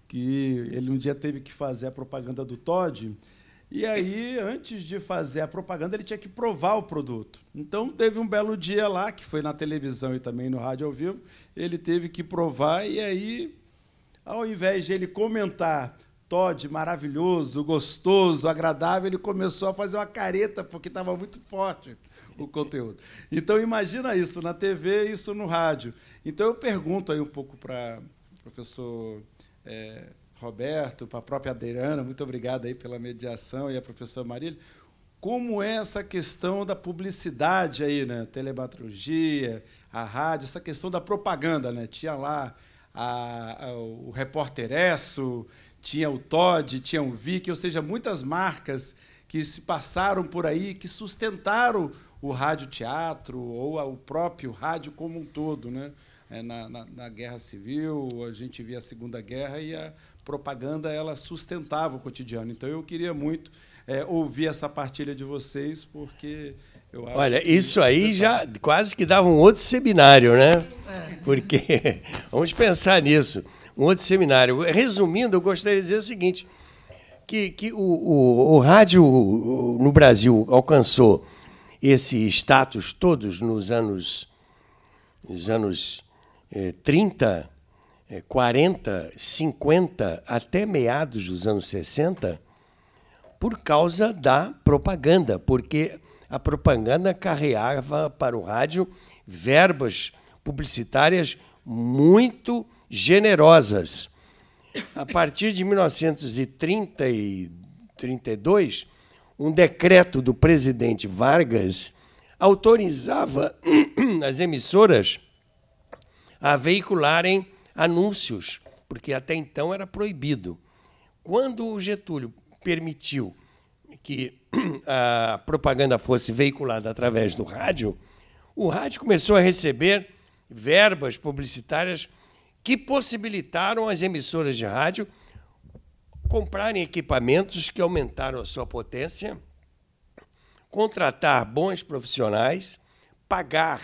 que ele um dia teve que fazer a propaganda do Todd e aí, antes de fazer a propaganda, ele tinha que provar o produto. Então, teve um belo dia lá, que foi na televisão e também no rádio ao vivo, ele teve que provar, e aí, ao invés de ele comentar Todd maravilhoso, gostoso, agradável, ele começou a fazer uma careta, porque estava muito forte o conteúdo. Então, imagina isso na TV isso no rádio. Então, eu pergunto aí um pouco para o professor. É, Roberto, para a própria Adeirana, muito obrigado aí pela mediação e a professora Marília. Como é essa questão da publicidade aí, né? Telematologia, a rádio, essa questão da propaganda, né? Tinha lá a, a, o repórter Esso, tinha o Todd, tinha o Vic, ou seja, muitas marcas que se passaram por aí, que sustentaram o rádio teatro ou o próprio rádio como um todo, né? É, na, na, na, Guerra Civil, a gente via a Segunda Guerra e a propaganda ela sustentava o cotidiano. Então eu queria muito é, ouvir essa partilha de vocês, porque eu acho Olha, isso é aí já quase que dava um outro seminário, né? É. Porque vamos pensar nisso. Um outro seminário. Resumindo, eu gostaria de dizer o seguinte: que, que o, o, o rádio no Brasil alcançou esse status todos nos anos, nos anos eh, é, 30 40, é, 50, até meados dos anos 60, por causa da propaganda, porque a propaganda carreava para o rádio verbas publicitárias muito generosas. A partir de 1932, um decreto do presidente Vargas autorizava as emissoras a veicularem anúncios, porque até então era proibido. Quando o Getúlio permitiu que a propaganda fosse veiculada através do rádio, o rádio começou a receber verbas publicitárias que possibilitaram as emissoras de rádio comprarem equipamentos que aumentaram a sua potência, contratar bons profissionais, pagar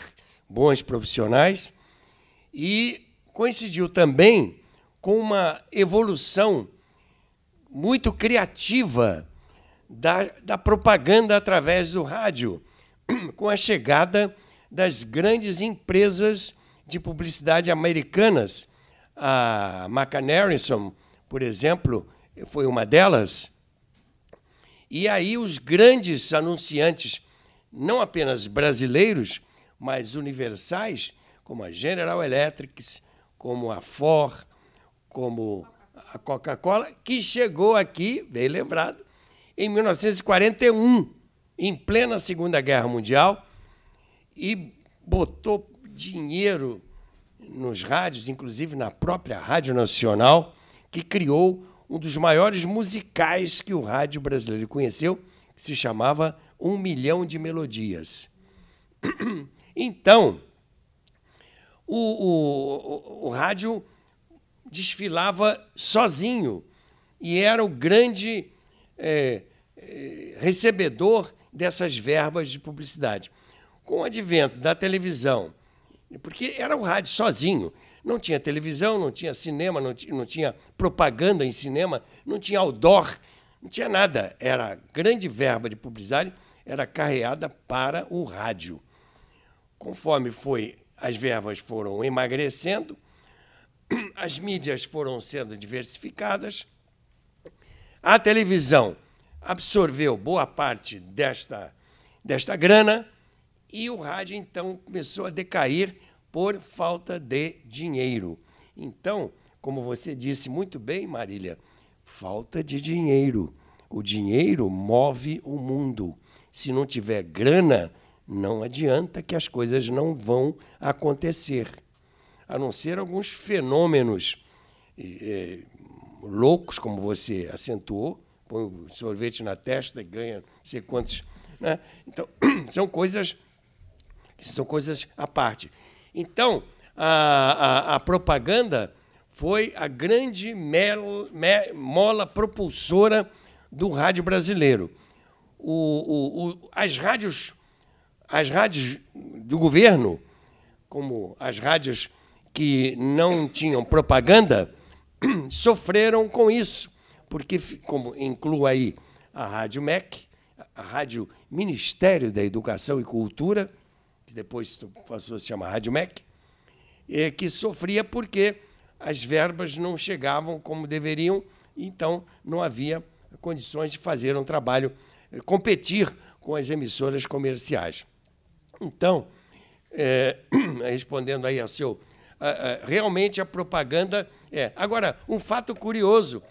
bons profissionais e coincidiu também com uma evolução muito criativa da, da propaganda através do rádio, com a chegada das grandes empresas de publicidade americanas. A McAnarinson, por exemplo, foi uma delas. E aí os grandes anunciantes, não apenas brasileiros, mas universais, como a General Electric, como a Ford, como a Coca-Cola, que chegou aqui, bem lembrado, em 1941, em plena Segunda Guerra Mundial, e botou dinheiro nos rádios, inclusive na própria Rádio Nacional, que criou um dos maiores musicais que o rádio brasileiro conheceu, que se chamava Um Milhão de Melodias. Então, o, o, o, o rádio desfilava sozinho e era o grande é, é, recebedor dessas verbas de publicidade. Com o advento da televisão, porque era o rádio sozinho, não tinha televisão, não tinha cinema, não, não tinha propaganda em cinema, não tinha outdoor, não tinha nada. Era a grande verba de publicidade, era carreada para o rádio. Conforme foi as verbas foram emagrecendo, as mídias foram sendo diversificadas, a televisão absorveu boa parte desta, desta grana e o rádio então começou a decair por falta de dinheiro. Então, como você disse muito bem, Marília, falta de dinheiro. O dinheiro move o mundo. Se não tiver grana, não adianta que as coisas não vão acontecer, a não ser alguns fenômenos é, loucos, como você acentuou, põe o sorvete na testa e ganha não sei quantos. Né? Então, são coisas são coisas à parte. Então, a, a, a propaganda foi a grande mel, mola propulsora do rádio brasileiro. O, o, o, as rádios as rádios do governo, como as rádios que não tinham propaganda, sofreram com isso, porque, como incluo aí a Rádio MEC, a Rádio Ministério da Educação e Cultura, que depois passou a se chamar Rádio MEC, é, que sofria porque as verbas não chegavam como deveriam, então não havia condições de fazer um trabalho, eh, competir com as emissoras comerciais. Então, é, respondendo aí a seu. A, a, realmente a propaganda é. Agora, um fato curioso: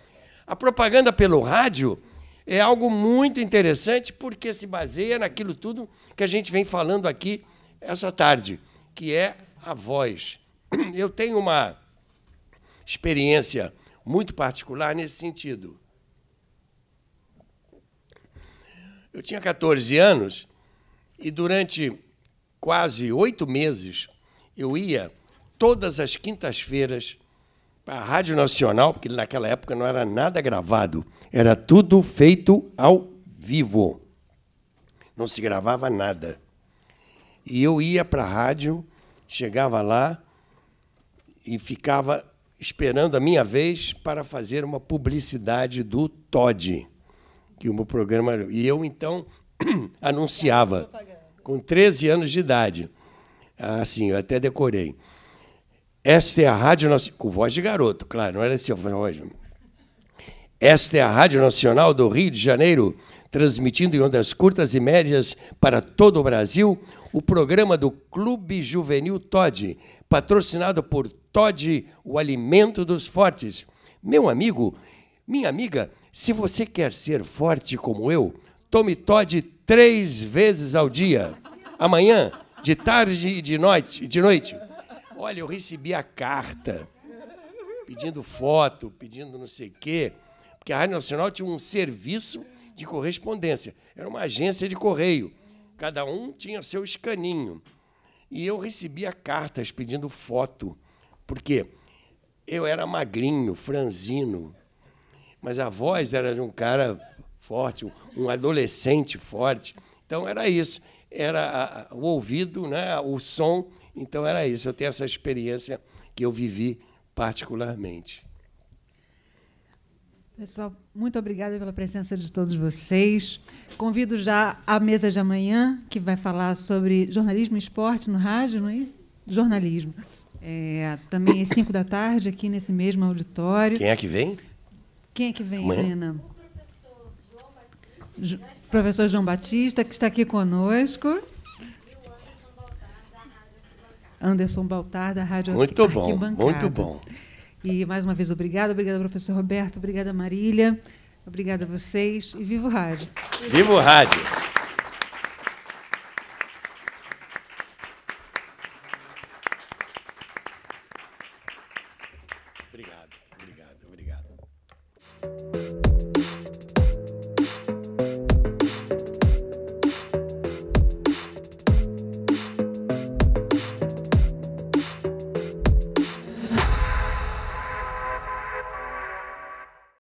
a propaganda pelo rádio é algo muito interessante porque se baseia naquilo tudo que a gente vem falando aqui essa tarde, que é a voz. Eu tenho uma experiência muito particular nesse sentido. Eu tinha 14 anos e durante quase oito meses, eu ia todas as quintas-feiras para a Rádio Nacional, porque naquela época não era nada gravado, era tudo feito ao vivo. Não se gravava nada. E eu ia para a rádio, chegava lá e ficava esperando a minha vez para fazer uma publicidade do Todd, que o meu programa. E eu então anunciava. É, com 13 anos de idade. Assim, eu até decorei. Esta é a Rádio Nacional. Com voz de garoto, claro, não era assim voz. Esta é a Rádio Nacional do Rio de Janeiro, transmitindo em ondas curtas e médias para todo o Brasil o programa do Clube Juvenil Todd, patrocinado por Todd, o alimento dos fortes. Meu amigo, minha amiga, se você quer ser forte como eu, tome Todd três vezes ao dia. Amanhã, de tarde e de noite, de noite. Olha, eu recebi a carta pedindo foto, pedindo não sei o quê, porque a Rádio Nacional tinha um serviço de correspondência. Era uma agência de correio. Cada um tinha seu escaninho. E eu recebia cartas pedindo foto, porque eu era magrinho, franzino, mas a voz era de um cara forte, um adolescente forte. Então era isso, era o ouvido, né, o som. Então era isso. Eu tenho essa experiência que eu vivi particularmente. Pessoal, muito obrigada pela presença de todos vocês. Convido já a mesa de amanhã, que vai falar sobre jornalismo e esporte no rádio, não é? Jornalismo. É, também às 5 da tarde, aqui nesse mesmo auditório. Quem é que vem? Quem é que vem, amanhã? Helena? professor João Batista, que está aqui conosco. Anderson Baltar, da Rádio Muito bom, muito bom. E mais uma vez, obrigada. Obrigada, professor Roberto. Obrigada, Marília. Obrigada a vocês. E viva o rádio. Viva o rádio.